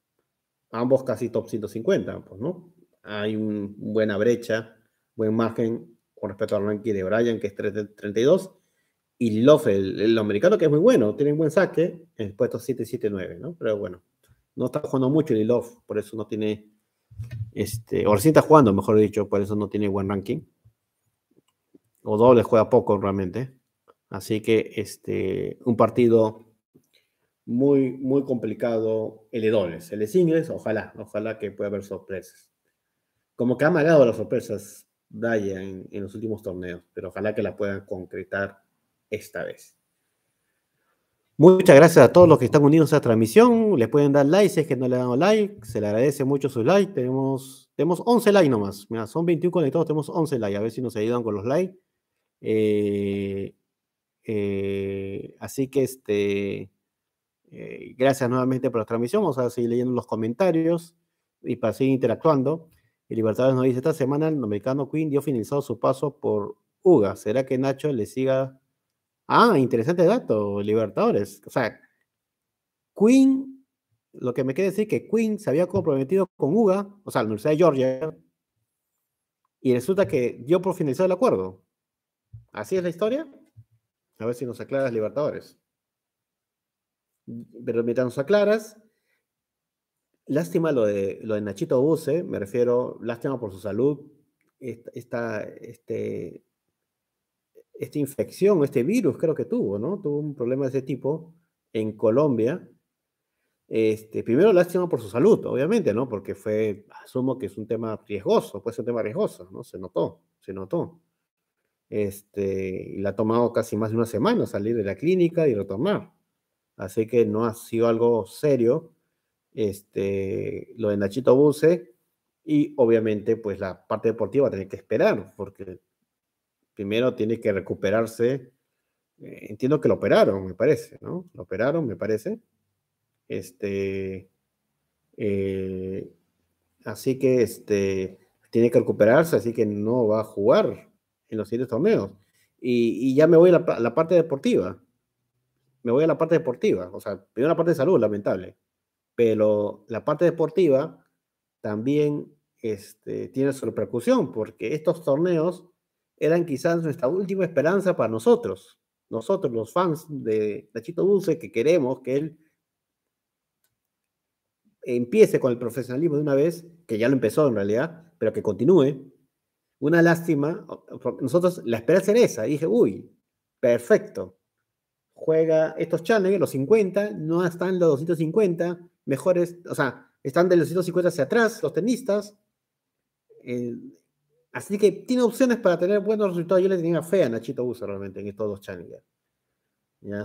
Ambos casi top 150, pues, ¿no? Hay una buena brecha, buen margen con respecto al ranking de Brian, que es 32, y Love, el, americano, que es muy bueno, tiene un buen saque, en el puesto 7-7-9, ¿no? Pero bueno, no está jugando mucho el ILOF, por eso no tiene, este, o recién está jugando, mejor dicho, por eso no tiene buen ranking. O doble juega poco realmente. Así que este, un partido muy, muy complicado el de dobles. El singles, ojalá, ojalá que pueda haber sorpresas. Como que ha amagado las sorpresas Daya en, en los últimos torneos, pero ojalá que la puedan concretar esta vez. Muchas gracias a todos los que están unidos a esta transmisión. Les pueden dar like si es que no le dan like. Se le agradece mucho su like. Tenemos, tenemos 11 likes nomás. Mira, son 21 conectados, tenemos 11 likes. A ver si nos ayudan con los likes. Eh, eh, así que este, eh, gracias nuevamente por la transmisión. Vamos a seguir leyendo los comentarios y para seguir interactuando. El Libertadores nos dice, esta semana el americano Queen dio finalizado su paso por UGA. ¿Será que Nacho le siga Ah, interesante dato, Libertadores. O sea, Queen, lo que me quiere decir que Queen se había comprometido con UGA, o sea, la Universidad de Georgia, y resulta que dio por finalizado el acuerdo. ¿Así es la historia? A ver si nos aclaras, Libertadores. Pero mientras nos aclaras, lástima lo de, lo de Nachito Buse, me refiero, lástima por su salud, está, este, esta infección, este virus creo que tuvo, ¿no? Tuvo un problema de ese tipo en Colombia. Este, primero, lástima por su salud, obviamente, ¿no? Porque fue, asumo que es un tema riesgoso, puede un tema riesgoso, ¿no? Se notó, se notó. Este, y la ha tomado casi más de una semana salir de la clínica y retomar. Así que no ha sido algo serio este, lo de Nachito Buse y obviamente pues la parte deportiva va a tener que esperar porque primero tiene que recuperarse. Eh, entiendo que lo operaron, me parece, ¿no? Lo operaron, me parece. Este. Eh, así que este tiene que recuperarse, así que no va a jugar en los siguientes torneos. Y, ya me voy a la, parte deportiva. Me voy a la parte deportiva. O sea, primero la parte de salud, lamentable. Pero la parte deportiva también este, tiene su repercusión, porque estos torneos eran quizás nuestra última esperanza para nosotros, nosotros los fans de Nachito Dulce, que queremos que él empiece con el profesionalismo de una vez, que ya lo empezó en realidad, pero que continúe. Una lástima, nosotros la esperanza era esa, dije, uy, perfecto, juega estos challenges, los 50, no están los 250 mejores, o sea, están de los 250 hacia atrás los tenistas, eh, Así que tiene opciones para tener buenos resultados. Yo le tenía fe a Nachito Busa realmente en estos dos challengers.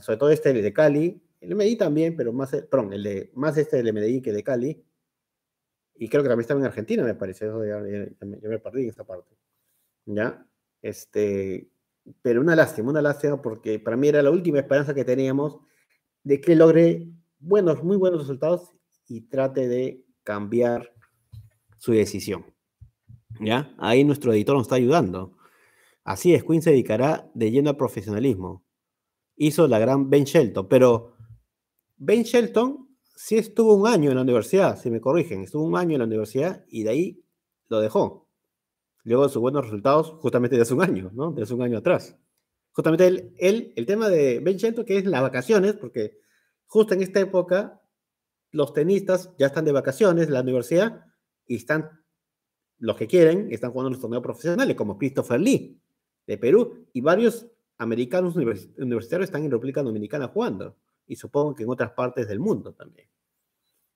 Sobre todo este, el de Cali. El de también, pero más, eh, perdón, el de, más este del Medellín que de Cali. Y creo que también estaba en Argentina, me parece. Yo me perdí en esa parte. ¿Ya? Este, pero una lástima, una lástima porque para mí era la última esperanza que teníamos de que logre buenos, muy buenos resultados y trate de cambiar su decisión. Ahí nuestro editor nos está ayudando. Así es, Queen se dedicará de lleno al profesionalismo. Hizo la gran Ben Shelton, pero Ben Shelton sí estuvo un año en la universidad, si me corrigen, estuvo un año en la universidad y de ahí lo dejó. Luego de sus buenos resultados, justamente de hace un año, ¿no? De hace un año atrás. Justamente el tema de Ben Shelton, que es las vacaciones, porque justo en esta época los tenistas ya están de vacaciones, la universidad, y están los que quieren están jugando en los torneos profesionales, como Christopher Lee de Perú y varios americanos universitarios están en República Dominicana jugando y supongo que en otras partes del mundo también.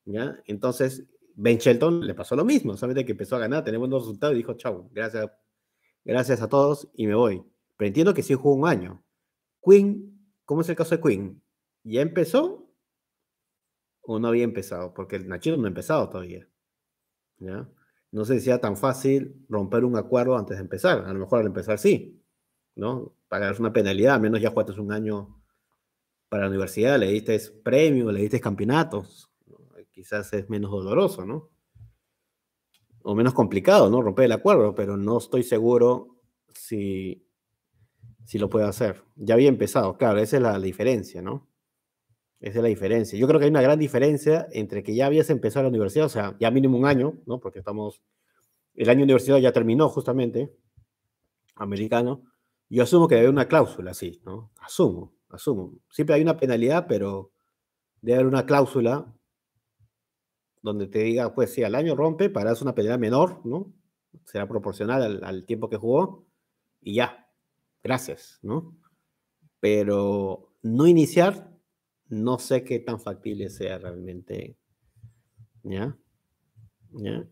¿Ya? Entonces, Ben Shelton le pasó lo mismo, solamente que empezó a ganar, tenemos buenos resultados y dijo, chau, gracias, gracias a todos y me voy. Pero entiendo que sí jugó un año. Queen, ¿cómo es el caso de Queen? ¿Ya empezó o no había empezado? Porque el Nachito no ha empezado todavía. ¿Ya? no sé si sea tan fácil romper un acuerdo antes de empezar. A lo mejor al empezar sí, ¿no? Pagar una penalidad, al menos ya jugaste un año para la universidad, le diste premio, le diste campeonatos. Quizás es menos doloroso, ¿no? O menos complicado, ¿no? Romper el acuerdo, pero no estoy seguro si, si lo puedo hacer. Ya había empezado, claro, esa es la diferencia, ¿no? Esa es la diferencia. Yo creo que hay una gran diferencia entre que ya habías empezado la universidad, o sea, ya mínimo un año, ¿no? Porque estamos, el año de universidad ya terminó justamente, americano. Yo asumo que debe haber una cláusula así, ¿no? Asumo, asumo. Siempre hay una penalidad, pero debe haber una cláusula donde te diga, pues si al año rompe, paras una penalidad menor, ¿no? Será proporcional al, al tiempo que jugó y ya, gracias, ¿no? Pero no iniciar no sé qué tan factible sea realmente. ¿Ya? ¿Ya?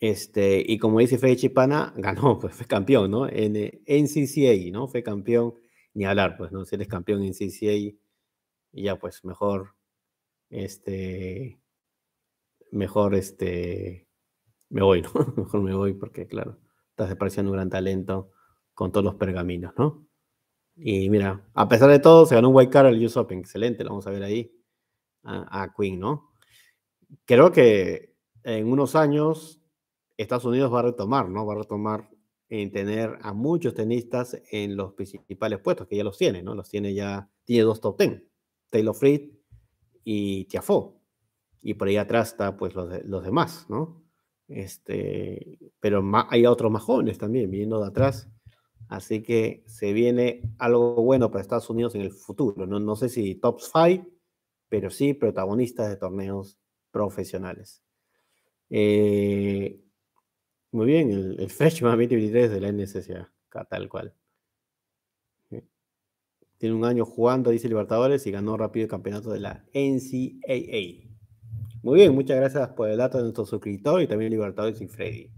Este, y como dice Fede Chipana, ganó, pues fue campeón, ¿no? En, eh, en CCA, ¿no? Fue campeón, ni hablar, pues, ¿no? Si eres campeón en CCA, ya pues mejor, este, mejor, este, me voy, ¿no? Mejor me voy porque, claro, estás desapareciendo un gran talento con todos los pergaminos, ¿no? Y mira, a pesar de todo, se ganó un white card al US Excelente, lo vamos a ver ahí a, Queen, ¿no? Creo que en unos años Estados Unidos va a retomar, ¿no? Va a retomar en tener a muchos tenistas en los principales puestos, que ya los tiene, ¿no? Los tiene ya, tiene dos top ten, Taylor Fritz y Tiafo. Y por ahí atrás está, pues, los, demás, ¿no? Este, pero hay otros más jóvenes también, viniendo de atrás. Así que se viene algo bueno para Estados Unidos en el futuro. No, sé si top 5, pero sí protagonistas de torneos profesionales. Eh, muy bien, el, Freshman 2023 de la NCC. tal cual. Tiene un año jugando, dice Libertadores, y ganó rápido el campeonato de la NCAA. Muy bien, muchas gracias por el dato de nuestro suscriptor y también Libertadores y Freddy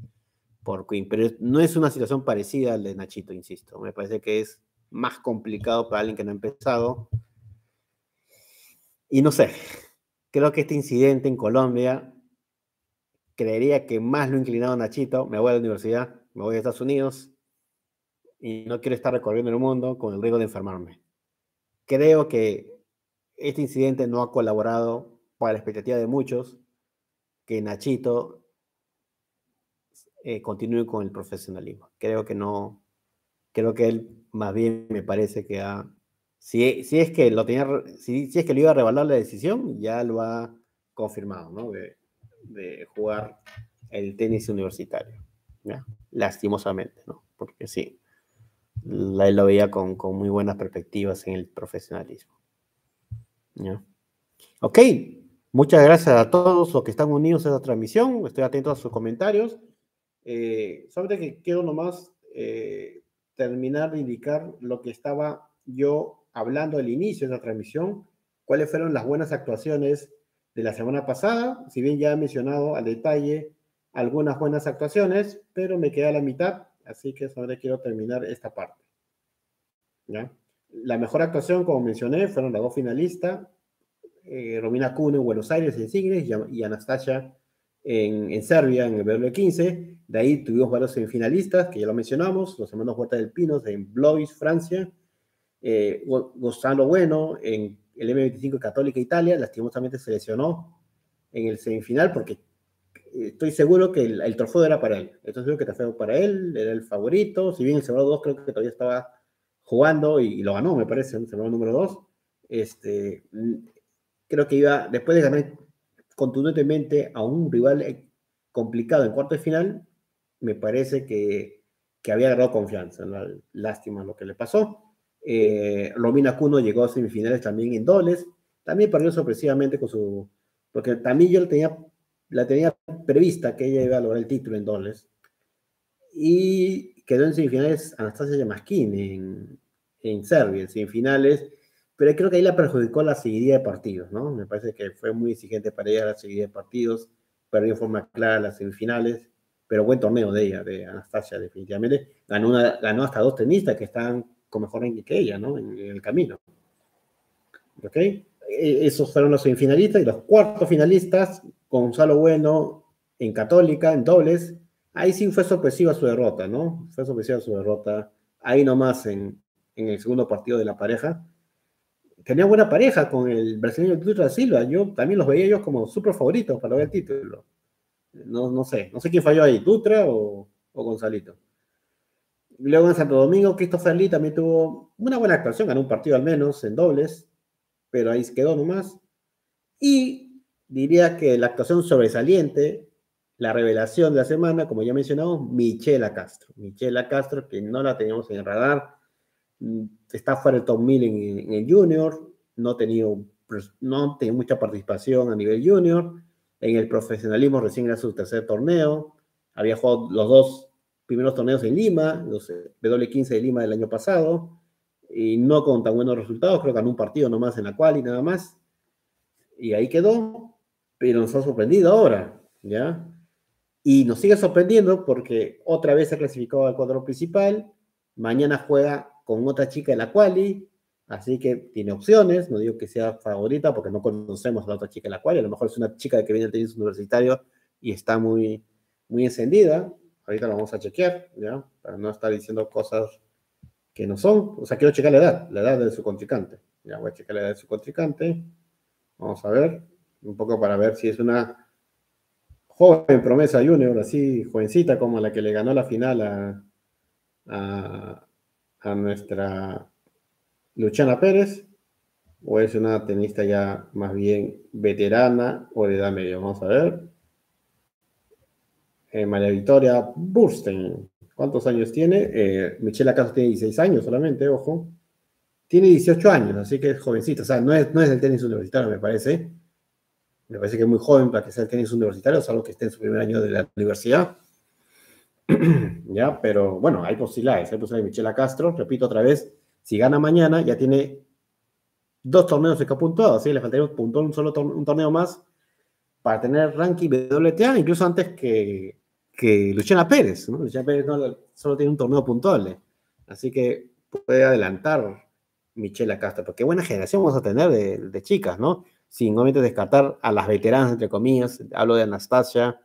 por Queen. Pero no es una situación parecida a la de Nachito, insisto. Me parece que es más complicado para alguien que no ha empezado. Y no sé, creo que este incidente en Colombia creería que más lo inclinado Nachito. Me voy a la universidad, me voy a Estados Unidos y no quiero estar recorriendo el mundo con el riesgo de enfermarme. Creo que este incidente no ha colaborado para la expectativa de muchos que Nachito eh, continúe con el profesionalismo. Creo que no, creo que él más bien me parece que ha, si, si es que lo tenía, si, es que lo iba a revalorar la decisión, ya lo ha confirmado, ¿no? De, jugar el tenis universitario, lastimosamente, ¿no? Porque sí, él lo veía con, con, muy buenas perspectivas en el profesionalismo. ¿ya? Ok, muchas gracias a todos los que están unidos a esta transmisión, estoy atento a sus comentarios. Eh, sobre que quiero nomás eh, terminar de indicar lo que estaba yo hablando al inicio de la transmisión, cuáles fueron las buenas actuaciones de la semana pasada, si bien ya he mencionado al detalle algunas buenas actuaciones, pero me queda la mitad, así que sobre quiero terminar esta parte. La mejor actuación, como mencioné, fueron las dos finalistas, eh, Romina Cune en Buenos Aires en Signes y Anastasia en, en Serbia, en el bw 15. De ahí tuvimos varios semifinalistas, que ya lo mencionamos, los hermanos Huerta del Pinos en Blois, Francia, eh, Gonzalo Bueno en el M25 Católica Italia, lastimosamente se lesionó en el semifinal porque eh, estoy seguro que el, trofeo era para él. Estoy seguro que el para él, era el favorito, si bien el sembrado 2 creo que todavía estaba jugando y, lo ganó, me parece, el segundo número 2. Este, mm, creo que iba, después de ganar contundentemente a un rival eh, complicado en cuarto de final, me parece que, había agarrado confianza. Lástima lo que le pasó. Eh, Romina Cuno llegó a semifinales también en dobles. También perdió sorpresivamente con su. Porque también yo la tenía, prevista que ella iba a lograr el título en dobles. Y quedó en semifinales Anastasia Yamaskine en Serbia. En semifinales pero creo que ahí la perjudicó la seguidilla de partidos, ¿no? Me parece que fue muy exigente para ella la seguidilla de partidos, perdió en forma clara las semifinales, pero buen torneo de ella, de Anastasia, definitivamente. Ganó, ganó hasta dos tenistas que están con mejor ranking que ella, ¿no? En, el camino. ¿Ok? E, esos fueron los semifinalistas y los cuartos finalistas, Gonzalo Bueno en Católica, en dobles. Ahí sí fue sorpresiva su derrota, ¿no? Fue sorpresiva su derrota ahí nomás en, en el segundo partido de la pareja tenía buena pareja con el brasileño Dutra Silva. Yo también los veía ellos como súper favoritos para ver el título. No, no sé, no sé quién falló ahí, Dutra o, o Gonzalito. Luego en Santo Domingo, Christopher Lee también tuvo una buena actuación, ganó un partido al menos en dobles, pero ahí quedó nomás. Y diría que la actuación sobresaliente, la revelación de la semana, como ya mencionamos, Michela Castro. Michela Castro, que no la teníamos en el radar, está fuera del top 1000 en, el junior, no ha tenido, no tenía mucha participación a nivel junior, en el profesionalismo recién era su tercer torneo, había jugado los dos primeros torneos en Lima, los W15 eh, de Lima del año pasado, y no con tan buenos resultados, creo que en un partido nomás en la cual y nada más, y ahí quedó, pero nos ha sorprendido ahora, ¿ya? Y nos sigue sorprendiendo porque otra vez se ha clasificado al cuadro principal, mañana juega con otra chica de la quali, así que tiene opciones, no digo que sea favorita porque no conocemos a la otra chica de la quali, a lo mejor es una chica que viene de tenis universitario y está muy, muy encendida, ahorita lo vamos a chequear, ¿ya? Para no estar diciendo cosas que no son, o sea, quiero checar la edad, la edad de su contrincante, ya voy a checar la edad de su contrincante, vamos a ver, un poco para ver si es una joven promesa junior, así jovencita como la que le ganó la final a a nuestra Luciana Pérez? ¿O es una tenista ya más bien veterana o de edad media? Vamos a ver. Eh, María Victoria Burstein. ¿Cuántos años tiene? Eh, Michelle acaso tiene 16 años solamente, ojo. Tiene 18 años, así que es jovencita. O sea, no es, no es tenis universitario, me parece. Me parece que es muy joven para que sea el tenis universitario, salvo que esté en su primer año de la universidad. ya, pero bueno, hay posibilidades. Hay posibilidades de Michela Castro. Repito otra vez, si gana mañana, ya tiene dos torneos que ha puntuado. Así le faltaría un un solo torneo, más para tener ranking WTA, incluso antes que, que Luciana Pérez. Luciana Pérez solo tiene un torneo puntuable. ¿eh? Así que puede adelantar Michela Castro. Porque buena generación vamos a tener de, chicas, ¿no? Sin obviamente descartar a las veteranas, entre comillas. Hablo de Anastasia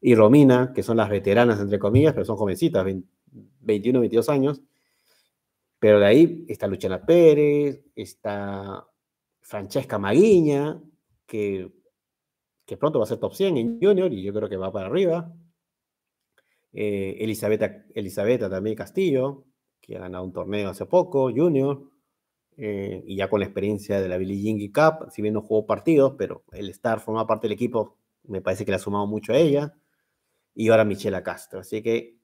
y Romina, que son las veteranas, entre comillas, pero son jovencitas, 21, 22 años. Pero de ahí está Luciana Pérez, está Francesca Maguiña, que, que pronto va a ser top 100 en Junior y yo creo que va para arriba. Eh, Elizabeth, también Castillo, que ha ganado un torneo hace poco, Junior, eh, y ya con la experiencia de la Billie Jean Cup, si bien no jugó partidos, pero el estar forma parte del equipo, me parece que le ha sumado mucho a ella y ahora Michela Castro. Así que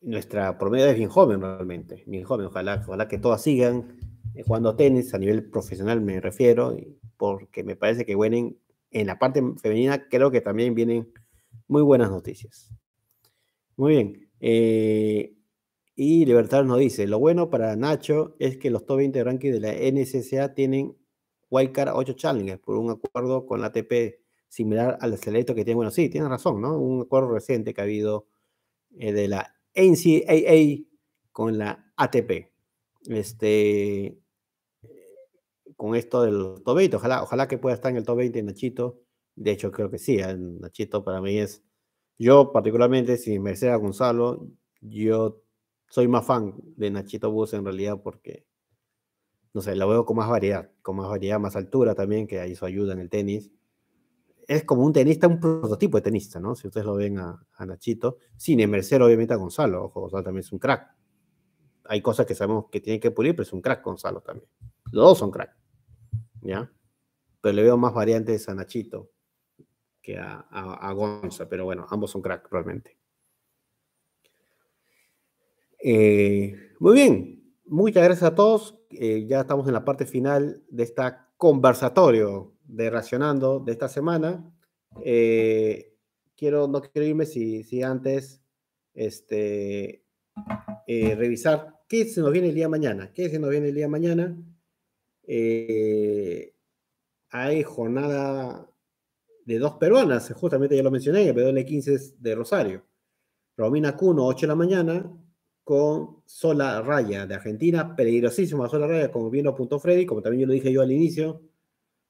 nuestra promedio es bien joven realmente, bien joven. Ojalá, ojalá que todas sigan eh, jugando tenis a nivel profesional, me refiero, porque me parece que vienen en la parte femenina, creo que también vienen muy buenas noticias. Muy bien. Eh, y Libertad nos dice, lo bueno para Nacho es que los top 20 rankings de la NCCA tienen Wildcard 8 Challengers por un acuerdo con la ATP similar al selecto que tiene. Bueno, sí, tiene razón, ¿no? Un acuerdo reciente que ha habido eh, de la NCAA con la ATP. Este, con esto del top 20, ojalá, ojalá que pueda estar en el top 20 Nachito. De hecho, creo que sí, ¿eh? Nachito para mí es. Yo, particularmente, si me a Gonzalo, yo soy más fan de Nachito Bus en realidad porque, no sé, lo veo con más variedad, con más variedad, más altura también, que ahí su ayuda en el tenis es como un tenista, un prototipo de tenista, ¿no? Si ustedes lo ven a, Nachito, sin emercer obviamente a Gonzalo, ojo, Gonzalo también es un crack. Hay cosas que sabemos que tienen que pulir, pero es un crack Gonzalo también. Los dos son crack, ¿ya? Pero le veo más variantes a Nachito que a, a, Gonza, pero bueno, ambos son crack probablemente. Eh, muy bien, muchas gracias a todos. Eh, ya estamos en la parte final de esta conversatorio de Racionando de esta semana. Eh, quiero, no quiero irme si, si antes este, eh, revisar qué se nos viene el día mañana. ¿Qué se nos viene el día mañana? Eh, hay jornada de dos peruanas, justamente ya lo mencioné, el 15 de Rosario. Romina Cuno, 8 de la mañana, con Sola Raya de Argentina, peligrosísima Sola Raya, como bien lo apuntó Freddy, como también yo lo dije yo al inicio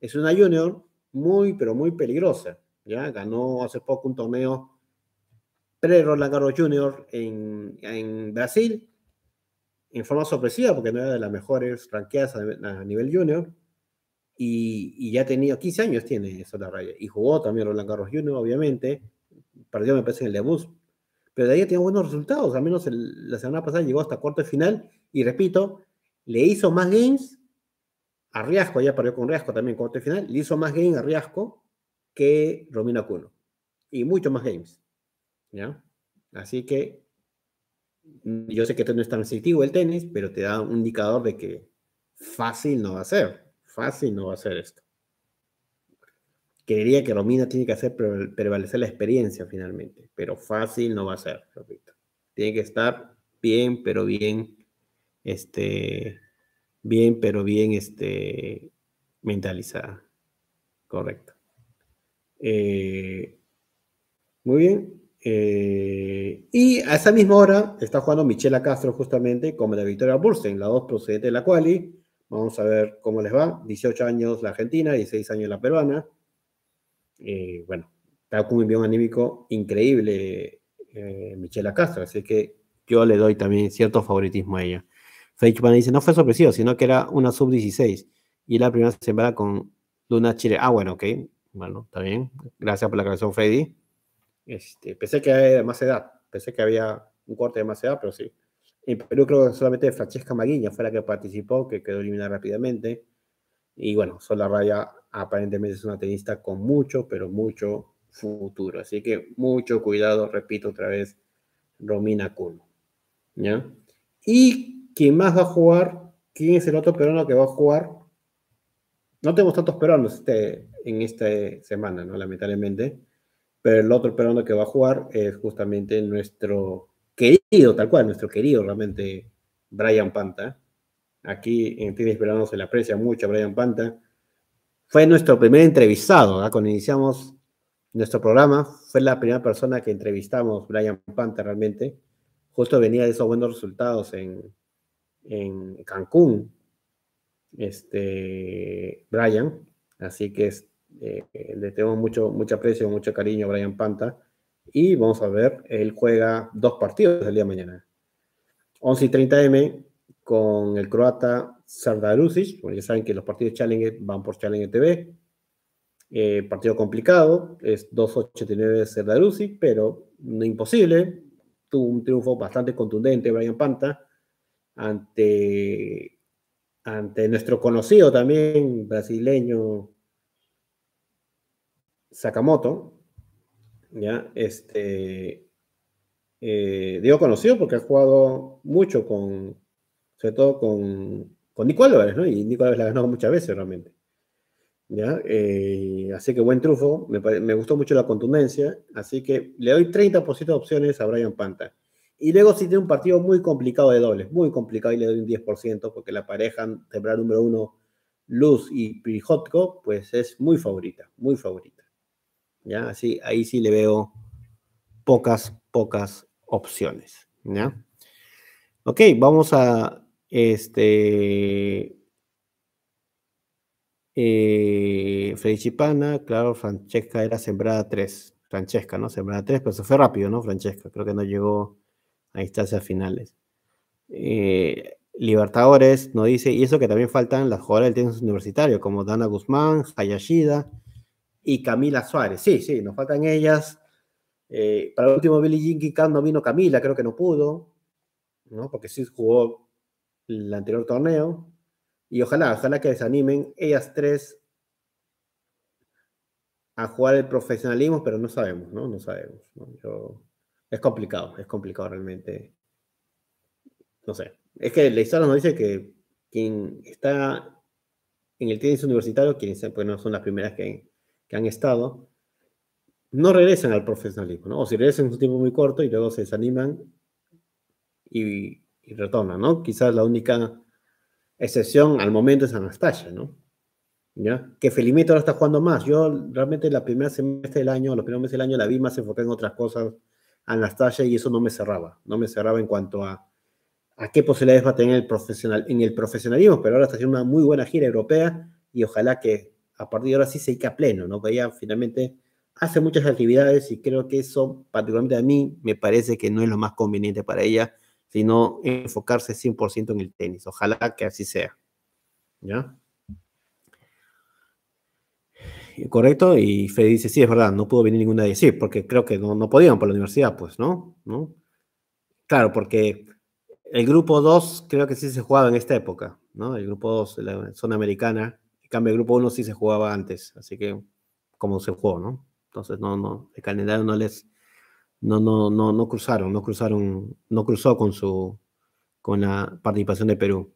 es una junior muy, pero muy peligrosa. ¿ya? Ganó hace poco un torneo pre-Roland Garros Junior en, Brasil, en forma sorpresiva, porque no era de las mejores ranqueadas a, nivel junior. Y, ya tenía tenido 15 años, tiene eso la raya. Y jugó también Roland Garros Junior, obviamente. Perdió, me parece, en el debut. Pero de ahí tiene buenos resultados. Al menos la semana pasada llegó hasta cuarto de final. Y repito, le hizo más games Arriasco, ya parió con Riasco también cuarto final. Le hizo más game a Arriasco que Romina Cuno. Y mucho más games. Así que yo sé que esto no es tan restrictivo el tenis, pero te da un indicador de que fácil no va a ser. Fácil no va a ser esto. Quería que Romina tiene que hacer prevalecer la experiencia finalmente, pero fácil no va a ser, repito. Tiene que estar bien, pero bien este, bien, pero bien este, mentalizada. Correcto. Eh, muy bien. Eh, y a esa misma hora está jugando Michela Castro justamente con la victoria Bursen, la 2 procedente de la quali. Vamos a ver cómo les va. 18 años la argentina, 16 años la peruana. Eh, bueno, está con un envión anímico increíble Michela Castro, así que yo le doy también cierto favoritismo a ella. Feichmann dice, no fue sorpresivo, sino que era una sub-16 y la primera semana con Luna Chile. Ah, bueno, ok. Bueno, está bien. Gracias por la aclaración, Freddy. Este, pensé que había más edad. Pensé que había un corte de más edad, pero sí. En Perú creo que solamente Francesca Maguiña fue la que participó, que quedó eliminada rápidamente. Y bueno, Sola Raya aparentemente es una tenista con mucho, pero mucho futuro. Así que mucho cuidado, repito otra vez, Romina Kuno. ¿Ya? Y ¿Quién más va a jugar? ¿Quién es el otro peruano que va a jugar? No tenemos tantos peruanos este, en esta semana, ¿no? Lamentablemente. Pero el otro peruano que va a jugar es justamente nuestro querido, tal cual, nuestro querido realmente Brian Panta. Aquí en Tienes Peruano se le aprecia mucho a Brian Panta. Fue nuestro primer entrevistado, ¿verdad? Cuando iniciamos nuestro programa, fue la primera persona que entrevistamos, Brian Panta, realmente. Justo venía de esos buenos resultados en, en Cancún, este, Brian. Así que eh, le tengo mucho, mucho aprecio, mucho cariño a Brian Panta. Y vamos a ver, él juega dos partidos el día de mañana. 11 y 30 M con el croata Sardarusic, porque ya saben que los partidos Challenger van por Challenger TV. Eh, partido complicado, es 2.89 Sardarusic, pero no imposible. Tuvo un triunfo bastante contundente Brian Panta ante, ante nuestro conocido también brasileño Sakamoto, ¿ya? Este, eh, digo conocido porque ha jugado mucho con, sobre todo con, con Nico Álvarez, ¿no? Y Nico Álvarez la ha ganado muchas veces realmente. ¿Ya? Eh, así que buen trufo, me, me, gustó mucho la contundencia, así que le doy 30% de opciones a Brian Panta. Y luego sí tiene un partido muy complicado de dobles, muy complicado, y le doy un 10%, porque la pareja sembrada número uno, Luz y Prijotko, pues es muy favorita, muy favorita. ¿Ya? Así, ahí sí le veo pocas, pocas opciones. ¿Ya? Ok, vamos a este. Eh, Freddy Chipana, claro, Francesca era sembrada 3. Francesca, ¿no? Sembrada 3, pero se fue rápido, ¿no? Francesca, creo que no llegó a instancias finales. Eh, Libertadores nos dice, y eso que también faltan las jugadoras del tenis universitario, como Dana Guzmán, Hayashida y Camila Suárez. Sí, sí, nos faltan ellas. Eh, para el último Billy Jinky Khan no vino Camila, creo que no pudo, ¿no? porque sí jugó el anterior torneo. Y ojalá, ojalá que desanimen ellas tres a jugar el profesionalismo, pero no sabemos, ¿no? No sabemos. Yo es complicado, es complicado realmente. No sé. Es que la historia nos dice que quien está en el tenis universitario, quienes pues, no son las primeras que, han estado, no regresan al profesionalismo, ¿no? O si regresan un tiempo muy corto y luego se desaniman y, y retornan, ¿no? Quizás la única excepción al momento es Anastasia, ¿no? ¿Ya? Que Felimito ahora está jugando más. Yo realmente la primera semestre del año, los primeros meses del año la vi más enfocada en otras cosas Anastasia y eso no me cerraba, no me cerraba en cuanto a, a qué posibilidades va a tener el profesional, en el profesionalismo, pero ahora está haciendo una muy buena gira europea y ojalá que a partir de ahora sí se quede a pleno, ¿no? ella finalmente hace muchas actividades y creo que eso, particularmente a mí, me parece que no es lo más conveniente para ella, sino enfocarse 100% en el tenis. Ojalá que así sea. ¿Ya? correcto, y Fede dice, sí, es verdad, no pudo venir ninguna de decir, Sí, porque creo que no, podían por la universidad, pues, ¿no? ¿no? Claro, porque el grupo 2 creo que sí se jugaba en esta época, ¿no? El grupo 2, la zona americana. En cambio, el grupo 1 sí se jugaba antes, así que como se jugó, ¿no? Entonces, no, no, el calendario no les, no, no, no, no cruzaron, no cruzaron, no cruzó con su, con la participación de Perú.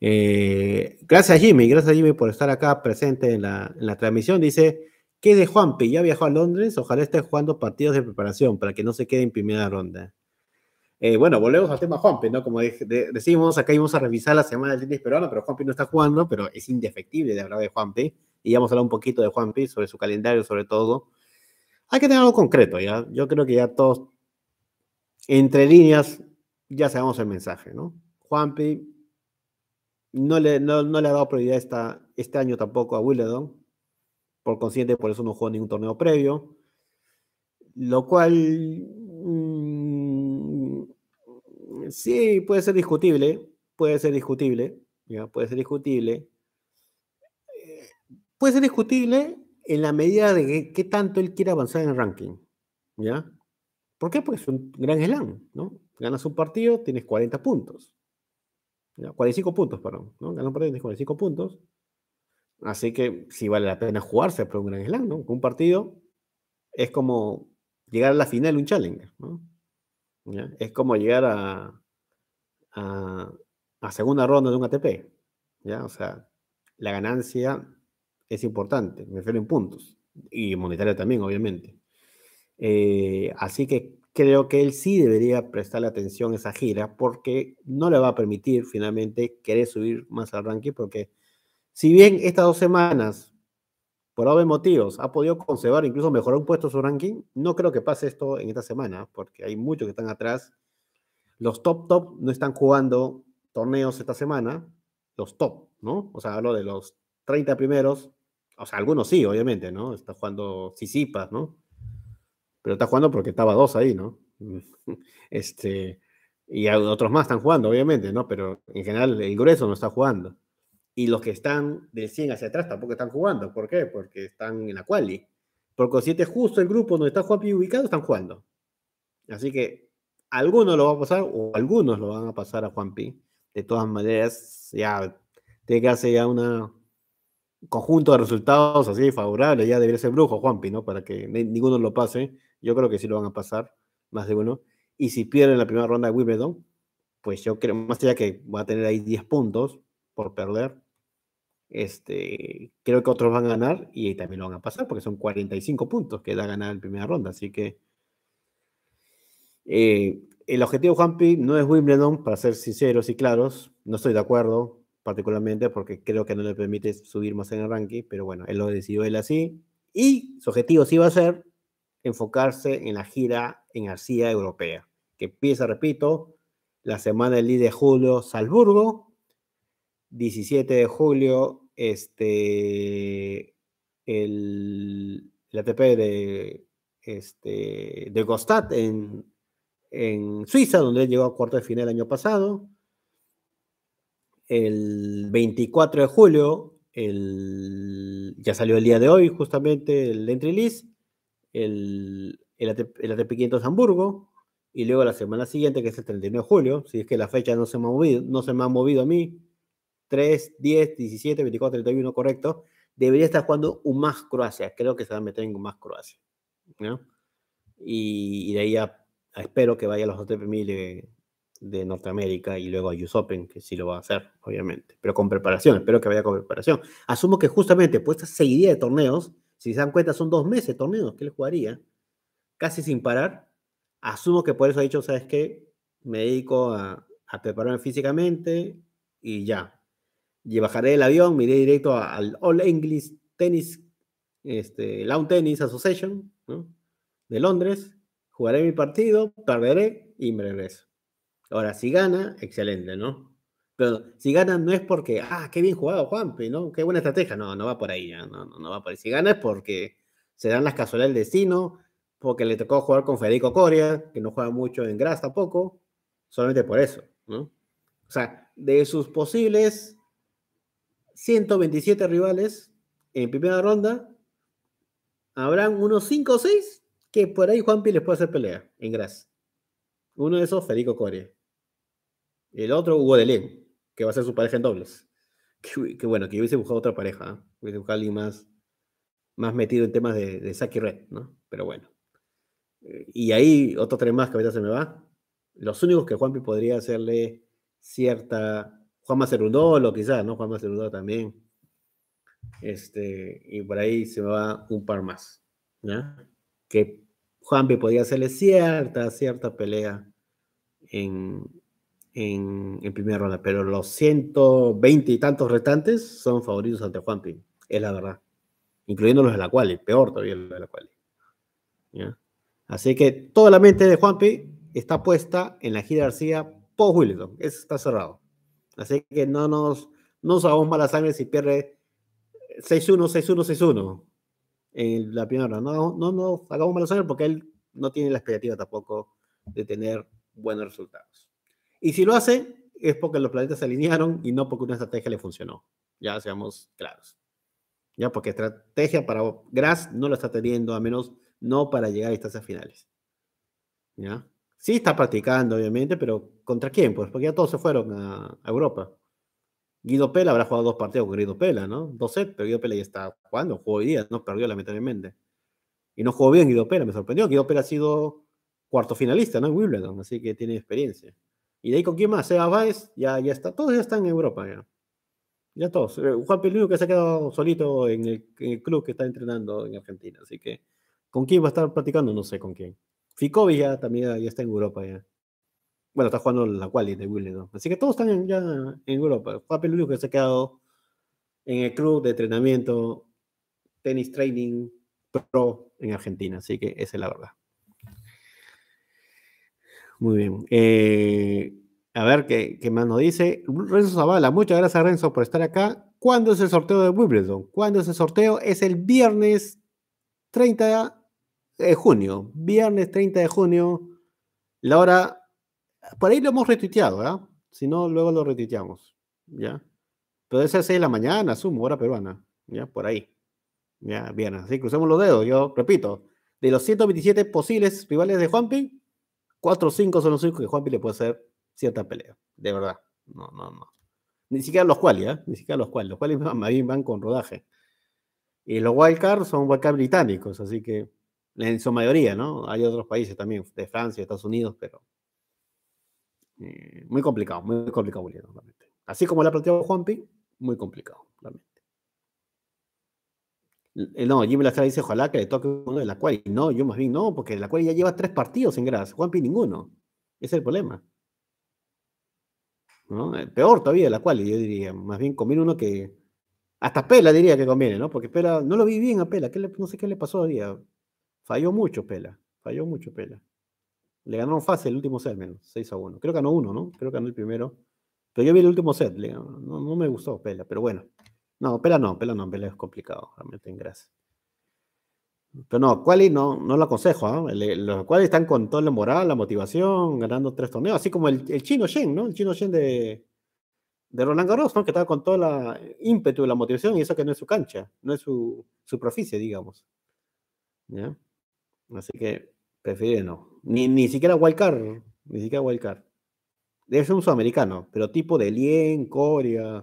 Eh, gracias Jimmy, gracias Jimmy por estar acá presente en la, transmisión. Dice, ¿qué de Juanpi? Ya viajó a Londres, ojalá esté jugando partidos de preparación para que no se quede en primera ronda. Eh, bueno, volvemos al tema Juanpi, ¿no? Como decimos, acá íbamos a revisar la semana del tenis peruano, pero Juanpi no está jugando, pero es indefectible de hablar de Juanpi. Y ya a hablar un poquito de Juanpi, sobre su calendario, sobre todo. Hay que tener algo concreto, ¿ya? Yo creo que ya todos, entre líneas, ya sabemos el mensaje, ¿no? Juanpi no le, ha dado prioridad esta, este año tampoco a Wimbledon. Por consiguiente, por eso no jugó ningún torneo previo. Lo cual mm, sí puede ser discutible. Puede ser discutible. Puede ser discutible. Eh, puede ser discutible en la medida de que, qué tanto él quiere avanzar en el ranking. ¿Ya? ¿Por qué? Porque es un gran slam, ¿no? Ganas un partido, tienes 40 puntos. 45 puntos, perdón. ¿no? Ganó con 45 puntos. Así que Si vale la pena jugarse por un gran slam, Un partido es como llegar a la final de un challenger, Es como llegar a, a, segunda ronda de un ATP, ¿ya? O sea, la ganancia es importante, me refiero en puntos y monetaria también, obviamente. Eh, así que creo que él sí debería prestarle atención a esa gira porque no le va a permitir finalmente querer subir más al ranking porque si bien estas dos semanas, por obvios motivos, ha podido conservar, incluso mejorar un puesto su ranking, no creo que pase esto en esta semana porque hay muchos que están atrás. Los top top no están jugando torneos esta semana, los top, ¿no? O sea, hablo de los 30 primeros, o sea, algunos sí, obviamente, ¿no? Está jugando Sisipas, ¿no? pero está jugando porque estaba dos ahí, ¿no? Este, y otros más están jugando, obviamente, ¿no? Pero en general el grueso no está jugando. Y los que están del 100 hacia atrás tampoco están jugando. ¿Por qué? Porque están en la quali. Porque si este es justo el grupo donde está Juanpi ubicado, están jugando. Así que algunos lo van a pasar o algunos lo van a pasar a Juanpi. De todas maneras, ya tiene que hacer ya un conjunto de resultados así favorables. Ya debería ser brujo Juanpi, ¿no? Para que ninguno lo pase yo creo que sí lo van a pasar, más de uno. Y si pierden la primera ronda de Wimbledon, pues yo creo, más allá que va a tener ahí 10 puntos por perder, este, creo que otros van a ganar y también lo van a pasar porque son 45 puntos que da ganar en primera ronda. Así que eh, el objetivo, Juanpi, no es Wimbledon, para ser sinceros y claros. No estoy de acuerdo, particularmente, porque creo que no le permite subir más en el ranking, pero bueno, él lo decidió él así. Y su objetivo sí va a ser enfocarse en la gira en Asia Europea, que empieza, repito, la semana del 10 de julio, Salzburgo, 17 de julio, este, el, ATP de, este, de Gostad en, en Suiza, donde llegó a cuarto de final el año pasado. El 24 de julio, el, ya salió el día de hoy, justamente, el entry list el, el, ATP, el ATP Hamburgo, y luego la semana siguiente, que es el 31 de julio, si es que la fecha no se me ha movido, no se me ha movido a mí, 3, 10, 17, 24, 31, correcto, debería estar jugando más Croacia, creo que se va a meter en más Croacia, Y, de ahí espero que vaya a los ATP 1000 de, Norteamérica y luego a US Open, que sí lo va a hacer, obviamente, pero con preparación, espero que vaya con preparación. Asumo que justamente, pues esta seguidilla de torneos, si se dan cuenta, son dos meses torneos que él jugaría, casi sin parar. Asumo que por eso ha dicho, ¿sabes qué? Me dedico a, prepararme físicamente y ya. Y bajaré el avión, miré directo al All English Tennis, este, Lawn Tennis Association, ¿no? De Londres, jugaré mi partido, perderé y me regreso. Ahora, si gana, excelente, ¿no? Pero si ganan no es porque, ah, qué bien jugado Juanpi, ¿no? Qué buena estrategia. No, no va por ahí, ¿ah? no, no, no va por ahí. Si gana es porque se dan las casualidades del destino, porque le tocó jugar con Federico Coria, que no juega mucho en Gras tampoco, solamente por eso, ¿no? O sea, de sus posibles 127 rivales en primera ronda, habrán unos 5 o 6 que por ahí Juanpi les puede hacer pelea en Gras. Uno de esos, Federico Coria. El otro, Hugo de Delén que va a ser su pareja en dobles. Que, bueno, que yo hubiese buscado otra pareja, ¿ah? hubiese buscado alguien más, más metido en temas de, de Saki Red, ¿no? Pero bueno. Eh, y ahí otros tres más que ahorita se me va. Los únicos que Juanpi podría hacerle cierta. Juan Cerundolo quizás, ¿no? Juan Cerundolo también. Este, y por ahí se me va un par más. Que Juanpi podría hacerle cierta, cierta pelea en, en, primera ronda, pero los 120 y tantos restantes son favoritos ante Juanpi, es la verdad. Incluyendo los de la cual, peor todavía los de la cual. Así que toda la mente de Juanpi está puesta en la gira García por Willington, eso está cerrado. Así que no nos, no hagamos mala sangre si pierde 6-1, 6-1, 6-1 en la primera ronda. No, no, no hagamos mala sangre porque él no tiene la expectativa tampoco de tener buenos resultados. Y si lo hace, es porque los planetas se alinearon y no porque una estrategia le funcionó. Ya seamos claros. Ya, porque estrategia para Gras no la está teniendo, a menos no para llegar a distancias finales. ¿Ya? Sí está practicando, obviamente, pero ¿contra quién? Pues porque ya todos se fueron a, Europa. Guido Pela habrá jugado dos partidos con Guido Pela, ¿no? Dos sets, pero Guido Pela ya está jugando, jugó hoy día, no perdió lamentablemente. Y no jugó bien Guido Pela, me sorprendió. Guido Pela ha sido cuarto finalista, ¿no? En Wimbledon, así que tiene experiencia. Y de ahí con quién más, Sebas Baez, ya, ya está, todos ya están en Europa, ya. Ya todos. Eh, Juan Peluso que se ha quedado solito en el, club que está entrenando en Argentina, así que ¿con quién va a estar practicando? No sé con quién. Ficovi ya también ya está en Europa, ya. Bueno, está jugando la quali de Wimbledon. Así que todos están ya en Europa. Juan Peluso que se ha quedado en el club de entrenamiento, tenis training pro en Argentina, así que esa es la verdad. Muy bien. Eh, a ver qué, más nos dice. Renzo Zavala, muchas gracias Renzo por estar acá. ¿Cuándo es el sorteo de Wimbledon? ¿Cuándo es el sorteo? Es el viernes 30 de junio. Viernes 30 de junio. La hora. Por ahí lo hemos retuiteado, ¿verdad? ¿ah? Si no, luego lo retuiteamos. ¿Ya? Pero es a 6 de la mañana, sumo, hora peruana. ¿Ya? Por ahí. Ya, bien Así crucemos los dedos. Yo repito, de los 127 posibles rivales de Juanpi, 4 o 5 son los únicos que Juanpi le puede hacer cierta pelea. De verdad. No, no, no. Ni siquiera los cuales, ¿eh? Ni siquiera los cuales. Los cuales van, van con rodaje. Y los wildcards son wildcards británicos, así que en su mayoría, ¿no? Hay otros países también, de Francia, Estados Unidos, pero eh, muy complicado, muy complicado, Así como ha planteado Juanpi, muy complicado, realmente. Eh, no, Jimmy Lastra dice, ojalá que le toque uno de la cual. No, yo más bien no, porque la cual ya lleva tres partidos en juan Juanpi ninguno. Ese es el problema. ¿No? Eh, peor todavía de la cual, yo diría. Más bien conviene uno que. Hasta Pela diría que conviene, ¿no? Porque Pela, no lo vi bien a Pela. ¿Qué no sé qué le pasó a día. Falló mucho Pela. Falló mucho Pela. Le ganaron fácil el último set, menos. 6 a 1. Creo que ganó uno, ¿no? Creo que ganó el primero. Pero yo vi el último set. no me gustó Pela, pero bueno. No, pela no, pela no, es complicado, realmente en Pero no, Quali no, no lo aconsejo. ¿ah? los Quali están con toda la moral, la motivación, ganando tres torneos, así como el, chino Shen, ¿no? El chino Shen de, de Roland Garros, ¿no? Que estaba con todo el ímpetu y la motivación, y eso que no es su cancha, no es su superficie, digamos. ¿Ya? Así que prefiero no. Ni, ni siquiera Wildcard, ni siquiera Wildcard. Debe ser un sudamericano, pero tipo de Lien, Corea,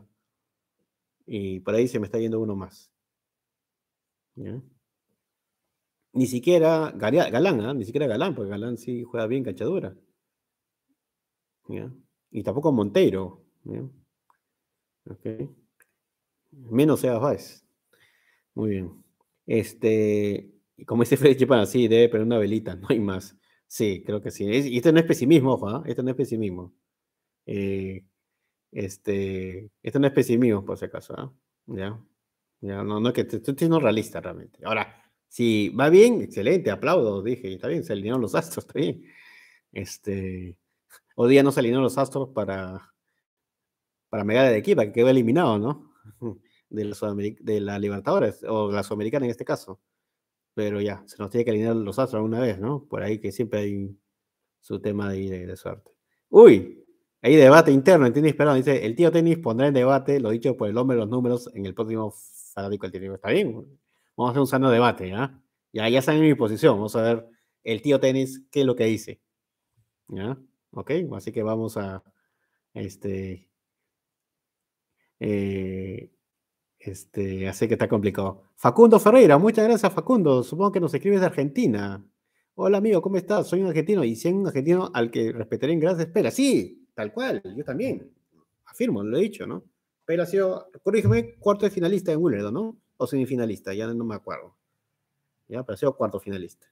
y por ahí se me está yendo uno más. Ni siquiera Galán, ¿ah? ni siquiera Galán, porque Galán sí juega bien cachadura. Y tampoco Montero. Menos sea Báez. Muy bien. Este, como dice Freddy Chipán, sí, debe poner una velita, no hay más. Sí, creo que sí. y esto no es pesimismo, ojo, ¿ah? esto no es pesimismo. Eh, este, esto no es pesimismo, por si acaso, ¿no? ¿ah? ¿ya? ¿Ya? No, no es que estoy siendo realista realmente. Ahora, si va bien, excelente, aplaudo, dije, está bien, se alinearon los astros, está Este, hoy día no se alinearon los astros para, para Megara de Equipa, que quedó eliminado, ¿no? De la, Libertadores, o la Sudamericana en este caso. Pero ya, se nos tiene que alinear los astros alguna vez, ¿no? Por ahí que siempre hay su tema de, de suerte. Uy, hay debate interno en Perdón. Dice, el tío Tenis pondrá en debate lo dicho por el hombre de los números en el próximo fanático del tenis. Está bien, vamos a hacer un sano debate, ¿ah? ¿ya? Ya, ya saben mi posición. Vamos a ver el tío Tenis qué es lo que dice. ¿Ya? Ok, así que vamos a, este, eh, este, así que está complicado. Facundo Ferreira, muchas gracias Facundo. Supongo que nos escribes de Argentina. Hola amigo, ¿cómo estás? Soy un argentino y si un argentino al que respetaré en gran espera. Sí, Tal cual, yo también. Afirmo, lo he dicho, ¿no? Pero ha sido, corrígeme, cuarto de finalista en Wimbledon, ¿no? O semifinalista, ya no me acuerdo. Ya, pero ha sido cuarto finalista.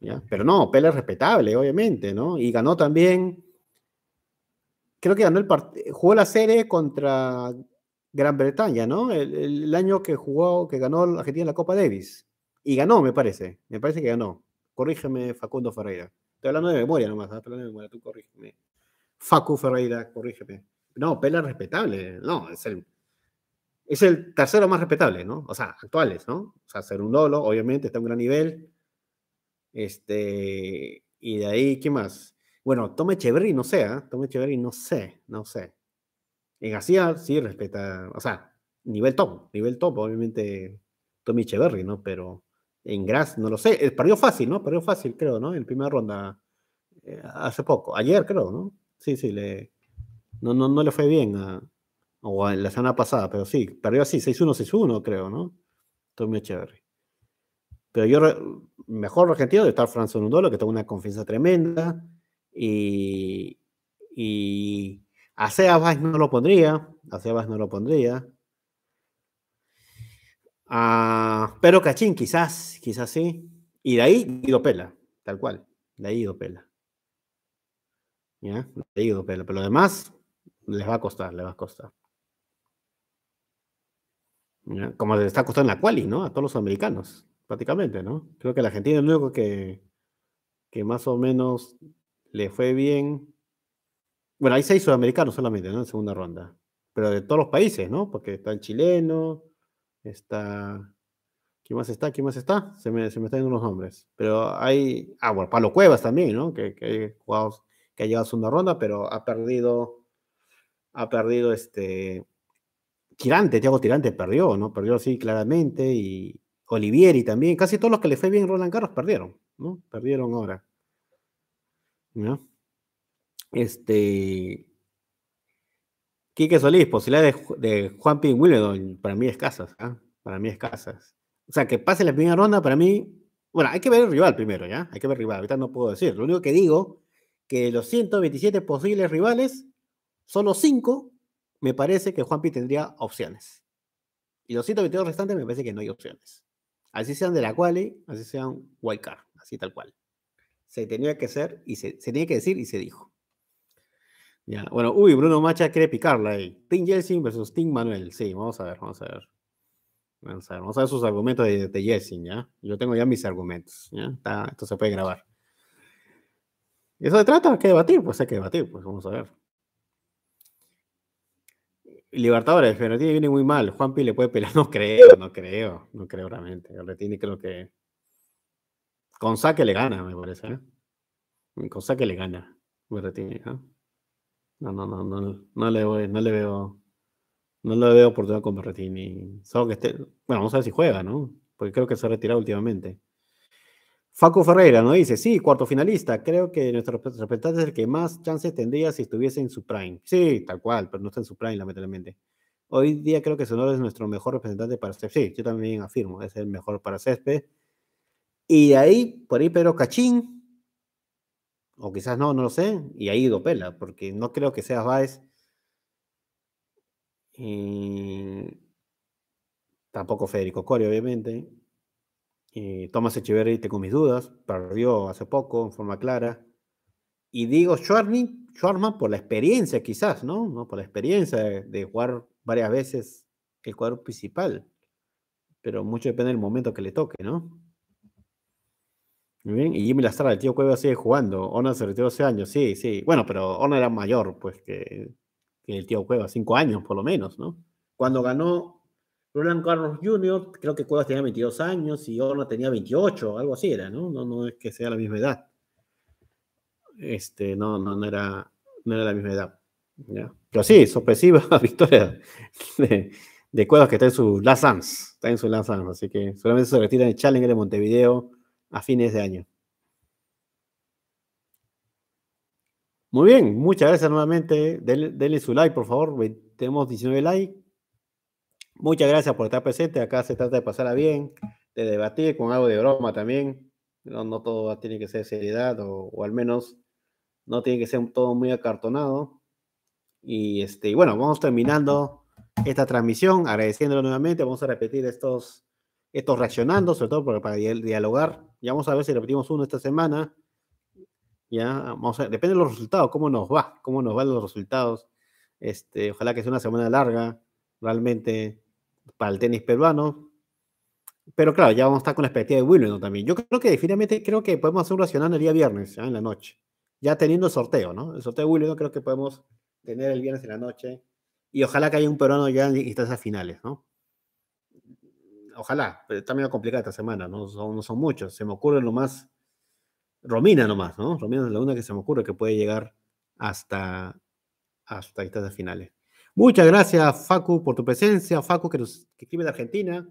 ¿Ya? Pero no, Pel es respetable, obviamente, ¿no? Y ganó también, creo que ganó el partido, jugó la serie contra Gran Bretaña, ¿no? El, año que jugó, que ganó Argentina la Copa Davis. Y ganó, me parece, me parece que ganó. Corrígeme, Facundo Ferreira. Estoy hablando de memoria nomás, ¿ah? estoy hablando de memoria, tú corrígeme. Facu Ferreira, corrígeme. No, Pela respetable, no, es el, es el tercero más respetable, ¿no? O sea, actuales, ¿no? O sea, ser un dolo, obviamente, está en un gran nivel. Este, y de ahí, ¿qué más? Bueno, Tome Echeverry, no sé, ¿eh? ¿ah? Tome Echeverry, no sé, no sé. En García sí respeta, o sea, nivel top, nivel top, obviamente, Tommy Echeverry, ¿no? Pero en Gras, no lo sé, eh, perdió fácil, ¿no? Perdió fácil, creo, ¿no? En primera ronda, eh, hace poco, ayer creo, ¿no? sí, sí, le, no, no, no le fue bien o la semana pasada, pero sí, perdió así, 6-1, 6-1, creo, ¿no? muy chévere. Pero yo, mejor argentino de estar Franz Nundolo, que tengo una confianza tremenda, y, y a Sebas no lo pondría, a Sebas no lo pondría. A Pedro Cachín, quizás, quizás sí. Y de ahí Ido Pela, tal cual. De ahí Ido Pela. ¿Ya? pero, lo demás les va a costar, les va a costar. Como les está costando en la quali, ¿no? A todos los americanos, prácticamente, ¿no? Creo que la Argentina es el único que, que más o menos le fue bien. Bueno, hay seis sudamericanos solamente, ¿no? En segunda ronda. Pero de todos los países, ¿no? Porque está el chileno, está ¿Quién más está? ¿Quién más está? Se me, se me están yendo unos nombres. Pero hay. Ah, bueno, Palo Cuevas también, ¿no? Que, que hay jugados que ha llegado a segunda ronda, pero ha perdido, ha perdido este Tirante, Thiago Tirante perdió, ¿no? Perdió sí, claramente, y Olivieri también, casi todos los que le fue bien Roland Garros perdieron, ¿no? Perdieron ahora. ¿No? Este. Quique Solís, posibilidad de, Juan P. Wimbledon, para mí escasas, ¿ah? Para mí escasas. O sea, que pase la primera ronda, para mí. Bueno, hay que ver el rival primero, ¿ya? Hay que ver el rival, ahorita no puedo decir. Lo único que digo que de los 127 posibles rivales, solo 5 me parece que Juanpi tendría opciones. Y los 122 restantes me parece que no hay opciones. Así sean de la quali, así sean wildcard, así tal cual. Se tenía que hacer y se, tenía que decir y se dijo. Ya, bueno, uy, Bruno Macha quiere picarla ahí. Tim Jelsin versus Tim Manuel. Sí, vamos a ver, vamos a ver. Vamos a ver, vamos a ver sus argumentos de, de ¿ya? Yo tengo ya mis argumentos, ¿ya? esto se puede grabar eso se trata, hay que debatir, pues hay que debatir, pues vamos a ver. Libertadores, Fiorentina viene muy mal. Juanpi le puede pelear. No creo, no creo, no creo realmente. Berretini creo que. Con saque le gana, me parece. ¿eh? Con saque le gana. Berretini, ¿eh? No, no, no, no, no le no le veo. No le veo oportunidad con Berretini. Solo que este, Bueno, vamos a ver si juega, ¿no? Porque creo que se ha retirado últimamente. Faco Ferreira ¿no? dice, sí, cuarto finalista. Creo que nuestro representante es el que más chances tendría si estuviese en su prime. Sí, tal cual, pero no está en su prime, lamentablemente. Hoy día creo que Sonoro es nuestro mejor representante para Césped. Sí, yo también afirmo, es el mejor para Césped. Y ahí, por ahí Pedro Cachín, o quizás no, no lo sé, y ahí Dopela, porque no creo que sea Baez. Y... Eh, tampoco Federico Cori, obviamente. Eh, Tomás Thomas Echeverry, tengo mis dudas, perdió hace poco en forma clara. Y digo Schwarman, por la experiencia quizás, ¿no? ¿no? Por la experiencia de, jugar varias veces el cuadro principal. Pero mucho depende del momento que le toque, ¿no? bien, y Jimmy Lastrada, el tío Cueva sigue jugando. Honor se retiró hace años, sí, sí. Bueno, pero Ona era mayor, pues, que, que el tío Cueva, cinco años por lo menos, ¿no? Cuando ganó Roland Carlos Jr., creo que Cuevas tenía 22 años y Orna tenía 28, algo así era, ¿no? No, no es que sea la misma edad. Este, no, no, no era, era la misma edad. Pero sí, sorpresiva victoria de, Cuevas que está en su Last está en su Last así que solamente se retiran el Challenger de Montevideo a fines de año. Muy bien, muchas gracias nuevamente. denle su like, por favor. Tenemos 19 likes Muchas gracias por estar presente. Acá se trata de pasarla bien, de debatir con algo de broma también. No, todo tiene que ser seriedad o, al menos no tiene que ser todo muy acartonado. Y este, bueno, vamos terminando esta transmisión, agradeciéndolo nuevamente. Vamos a repetir estos, estos reaccionando, sobre todo para, dialogar. Ya vamos a ver si repetimos uno esta semana. Ya, vamos a, depende de los resultados, cómo nos va, cómo nos van los resultados. Este, ojalá que sea una semana larga, realmente para el tenis peruano. Pero claro, ya vamos a estar con la expectativa de Wimbledon también. Yo creo que definitivamente creo que podemos hacer un racional el día viernes, en la noche. Ya teniendo el sorteo, ¿no? El sorteo de Wimbledon creo que podemos tener el viernes en la noche. Y ojalá que haya un peruano ya en instancias finales, ¿no? Ojalá, pero está medio complicada esta semana, ¿no? Son, no son muchos. Se me ocurre lo más. Romina nomás, ¿no? Romina es la una que se me ocurre que puede llegar hasta, hasta instancias finales. Muchas gracias, Facu, por tu presencia. Facu, que escribe de Argentina.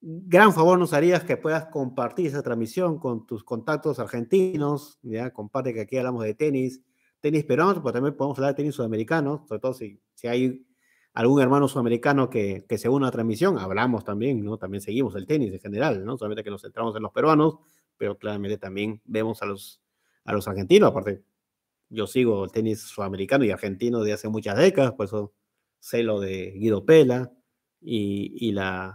Gran favor nos harías que puedas compartir esa transmisión con tus contactos argentinos. Ya, comparte que aquí hablamos de tenis, tenis peruanos, pero también podemos hablar de tenis sudamericano, sobre todo si, si hay algún hermano sudamericano que, que se une a la transmisión, hablamos también, ¿no? También seguimos el tenis en general, ¿no? Solamente que nos centramos en los peruanos, pero claramente también vemos a los, a los argentinos. Aparte, yo sigo el tenis sudamericano y argentino de hace muchas décadas, por eso celo de Guido Pela y, las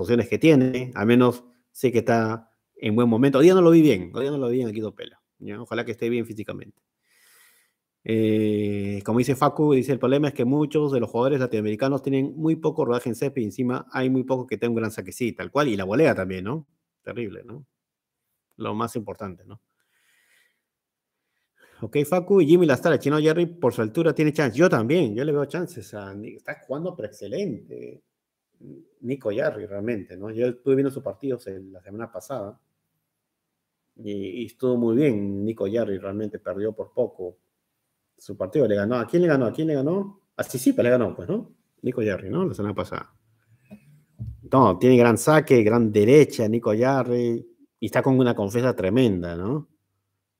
opciones que tiene. Al menos sé que está en buen momento. Hoy día no lo vi bien, hoy día no lo vi bien a Guido Pela. Ojalá que esté bien físicamente. Eh, como dice Facu, dice, el problema es que muchos de los jugadores latinoamericanos tienen muy poco rodaje en césped y encima hay muy pocos que tengan un gran saque, sí, tal cual, y la volea también, ¿no? Terrible, ¿no? Lo más importante, ¿no? Ok, Facu y Jimmy el Chino Jerry por su altura tiene chance. Yo también, yo le veo chances. A, está jugando pero excelente. Nico Jarry, realmente, ¿no? Yo estuve viendo sus partidos la semana pasada y, estuvo muy bien. Nico Jarry realmente perdió por poco su partido. Le ganó, ¿a quién le ganó? ¿A quién le ganó? A Sisipa le ganó, pues, ¿no? Nico Jarry, ¿no? La semana pasada. No, tiene gran saque, gran derecha, Nico Jarry, y está con una confianza tremenda, ¿no?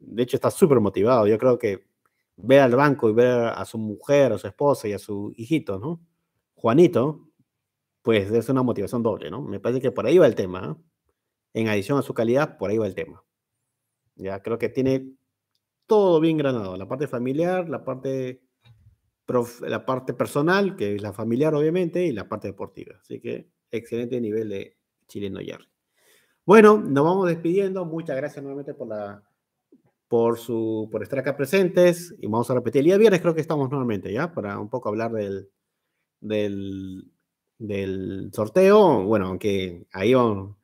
de hecho está súper motivado. Yo creo que ver al banco y ver a su mujer, a su esposa y a su hijito, ¿no? Juanito, pues es una motivación doble, ¿no? Me parece que por ahí va el tema. ¿eh? En adición a su calidad, por ahí va el tema. Ya creo que tiene todo bien granado, la parte familiar, la parte la parte personal, que es la familiar obviamente, y la parte deportiva. Así que excelente nivel de chileno Yarry. Bueno, nos vamos despidiendo. Muchas gracias nuevamente por la por, su, por estar acá presentes. Y vamos a repetir, el día viernes creo que estamos nuevamente, ¿ya? Para un poco hablar del, del, sorteo. Bueno, aunque ahí va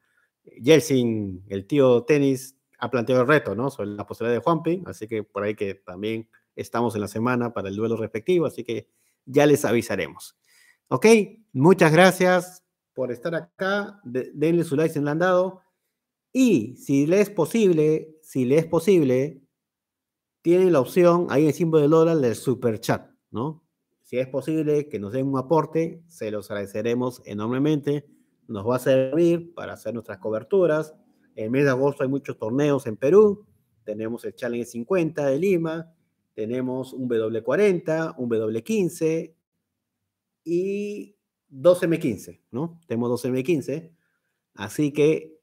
Jelsin, el tío tenis, ha planteado el reto, ¿no? Sobre la posibilidad de Juanpi, así que por ahí que también estamos en la semana para el duelo respectivo, así que ya les avisaremos. Ok, muchas gracias por estar acá, denle su like si no han dado, y si les es posible, si le es posible, tiene la opción ahí en el símbolo del dólar del super chat, ¿no? Si es posible que nos den un aporte, se los agradeceremos enormemente. Nos va a servir para hacer nuestras coberturas. En mes de agosto hay muchos torneos en Perú. Tenemos el Challenge 50 de Lima, tenemos un W40, un W15 y 12 m ¿no? Tenemos 12 m 15 Así que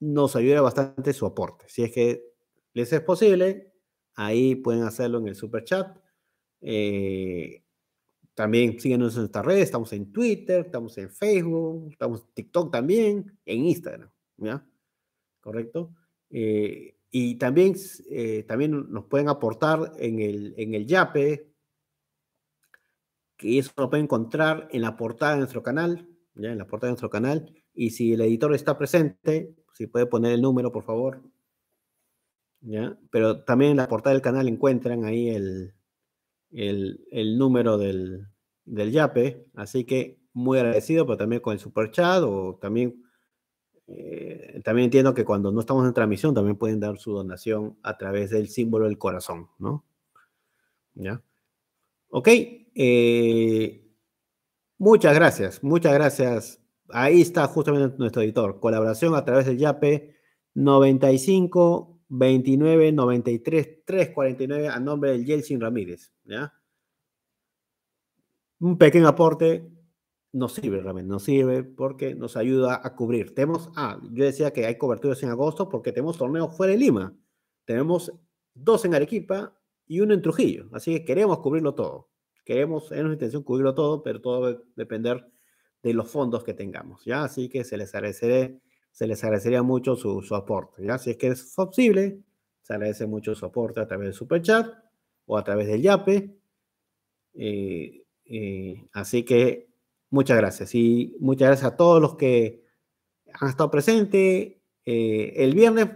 nos ayuda bastante su aporte. Si es que les es posible, ahí pueden hacerlo en el super chat. Eh, también síguenos en nuestras redes, estamos en Twitter, estamos en Facebook, estamos en TikTok también, en Instagram, ¿ya? ¿Correcto? Eh, y también, eh, también nos pueden aportar en el, en el YAPE, que eso lo pueden encontrar en la portada de nuestro canal, ¿ya? En la portada de nuestro canal. Y si el editor está presente, si puede poner el número, por favor. ¿Ya? Pero también en la portada del canal encuentran ahí el, el, número del, YAPE. Así que muy agradecido, pero también con el super chat o también, eh, también entiendo que cuando no estamos en transmisión también pueden dar su donación a través del símbolo del corazón, ¿no? ¿Ya? Ok. Eh, muchas gracias, muchas gracias Ahí está justamente nuestro editor. Colaboración a través del YAPE 95 29 93 349 a nombre del Yeltsin Ramírez. Un pequeño aporte nos sirve realmente, nos sirve porque nos ayuda a cubrir. Tenemos, ah, yo decía que hay coberturas en agosto porque tenemos torneos fuera de Lima. Tenemos dos en Arequipa y uno en Trujillo. Así que queremos cubrirlo todo. Queremos, es nuestra intención cubrirlo todo, pero todo va a depender de los fondos que tengamos, ¿ya? Así que se les agradeceré, se les agradecería mucho su, su aporte, ¿ya? Si es que es posible, se agradece mucho su aporte a través del Superchat o a través del YAPE. Eh, eh, así que muchas gracias y muchas gracias a todos los que han estado presentes. Eh, el viernes,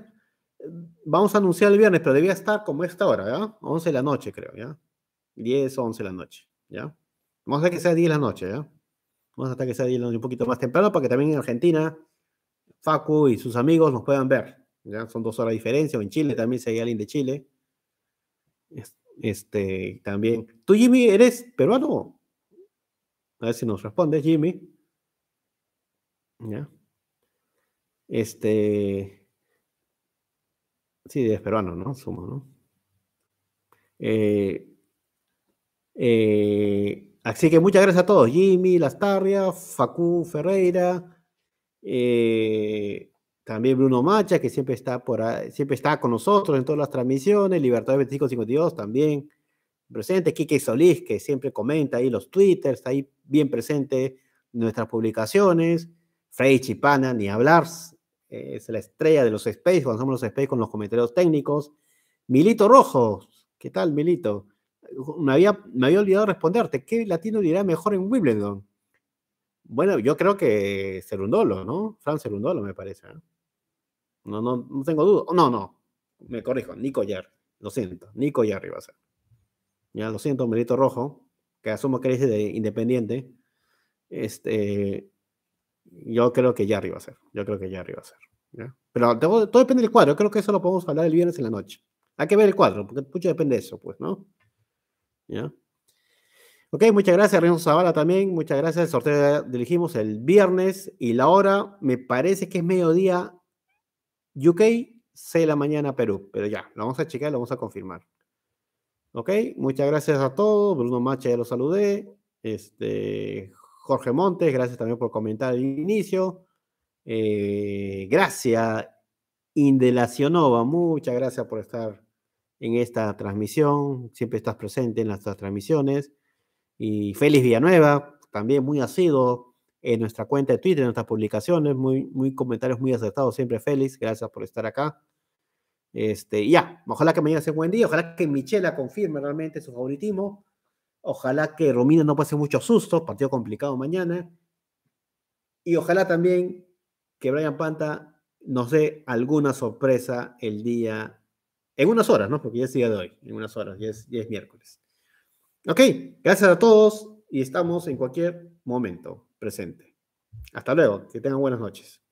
vamos a anunciar el viernes, pero debía estar como esta hora, ¿ya? 11 de la noche, creo, ¿ya? 10, 11 de la noche, ¿ya? Vamos a hacer que sea 10 de la noche, ¿ya? Vamos a estar que sea un poquito más temprano para que también en Argentina Facu y sus amigos nos puedan ver. ¿ya? Son dos horas de diferencia. O en Chile también si hay alguien de Chile. Este, también. ¿Tú, Jimmy, eres peruano? A ver si nos respondes, Jimmy. ¿Ya? Este. Sí, es peruano, ¿no? Sumo, ¿no? eh, eh Así que muchas gracias a todos. Jimmy, Lastarria, Facu Ferreira, eh, también Bruno Macha, que siempre está por siempre está con nosotros en todas las transmisiones, Libertad 2552 también presente, Kike Solís, que siempre comenta ahí los twitters, está ahí bien presente nuestras publicaciones, Freddy Chipana, ni hablar, eh, es la estrella de los Space, cuando somos los Space con los comentarios técnicos, Milito Rojos, ¿qué tal Milito? me había, me había olvidado responderte, ¿qué latino dirá mejor en Wimbledon? Bueno, yo creo que Serundolo, ¿no? Fran Serundolo me parece. ¿eh? No, no, no tengo duda. No, no, me corrijo, Nico Yer, lo siento, Nico Yer iba a ser. Ya lo siento, Merito Rojo, que asumo que eres de Independiente. Este, yo creo que ya va a ser. Yo creo que ya va a ser. Pero todo, depende del cuadro. Creo que eso lo podemos hablar el viernes en la noche. Hay que ver el cuadro, porque mucho depende de eso, pues, ¿no? Ok, muchas gracias, Renzo Zavala también. Muchas gracias. El sorteo dirigimos el viernes y la hora me parece que es mediodía UK, 6 de la mañana Perú. Pero ya, lo vamos a checar, lo vamos a confirmar. Ok, muchas gracias a todos. Bruno Macha ya lo saludé. Este, Jorge Montes, gracias también por comentar el inicio. Eh, gracias, Indelacionova. Muchas gracias por estar en esta transmisión, siempre estás presente en nuestras transmisiones. Y Félix Villanueva, también muy asido en nuestra cuenta de Twitter, en nuestras publicaciones, muy, muy comentarios muy acertados siempre, Félix, gracias por estar acá. Este, ya, ojalá que mañana sea un buen día, ojalá que Michela confirme realmente su favoritismo, ojalá que Romina no pase mucho susto, partido complicado mañana, y ojalá también que Brian Panta nos dé alguna sorpresa el día en unas horas, ¿no? Porque ya es día de hoy, en unas horas, ya es, es miércoles. Ok, gracias a todos y estamos en cualquier momento presente. Hasta luego, que tengan buenas noches.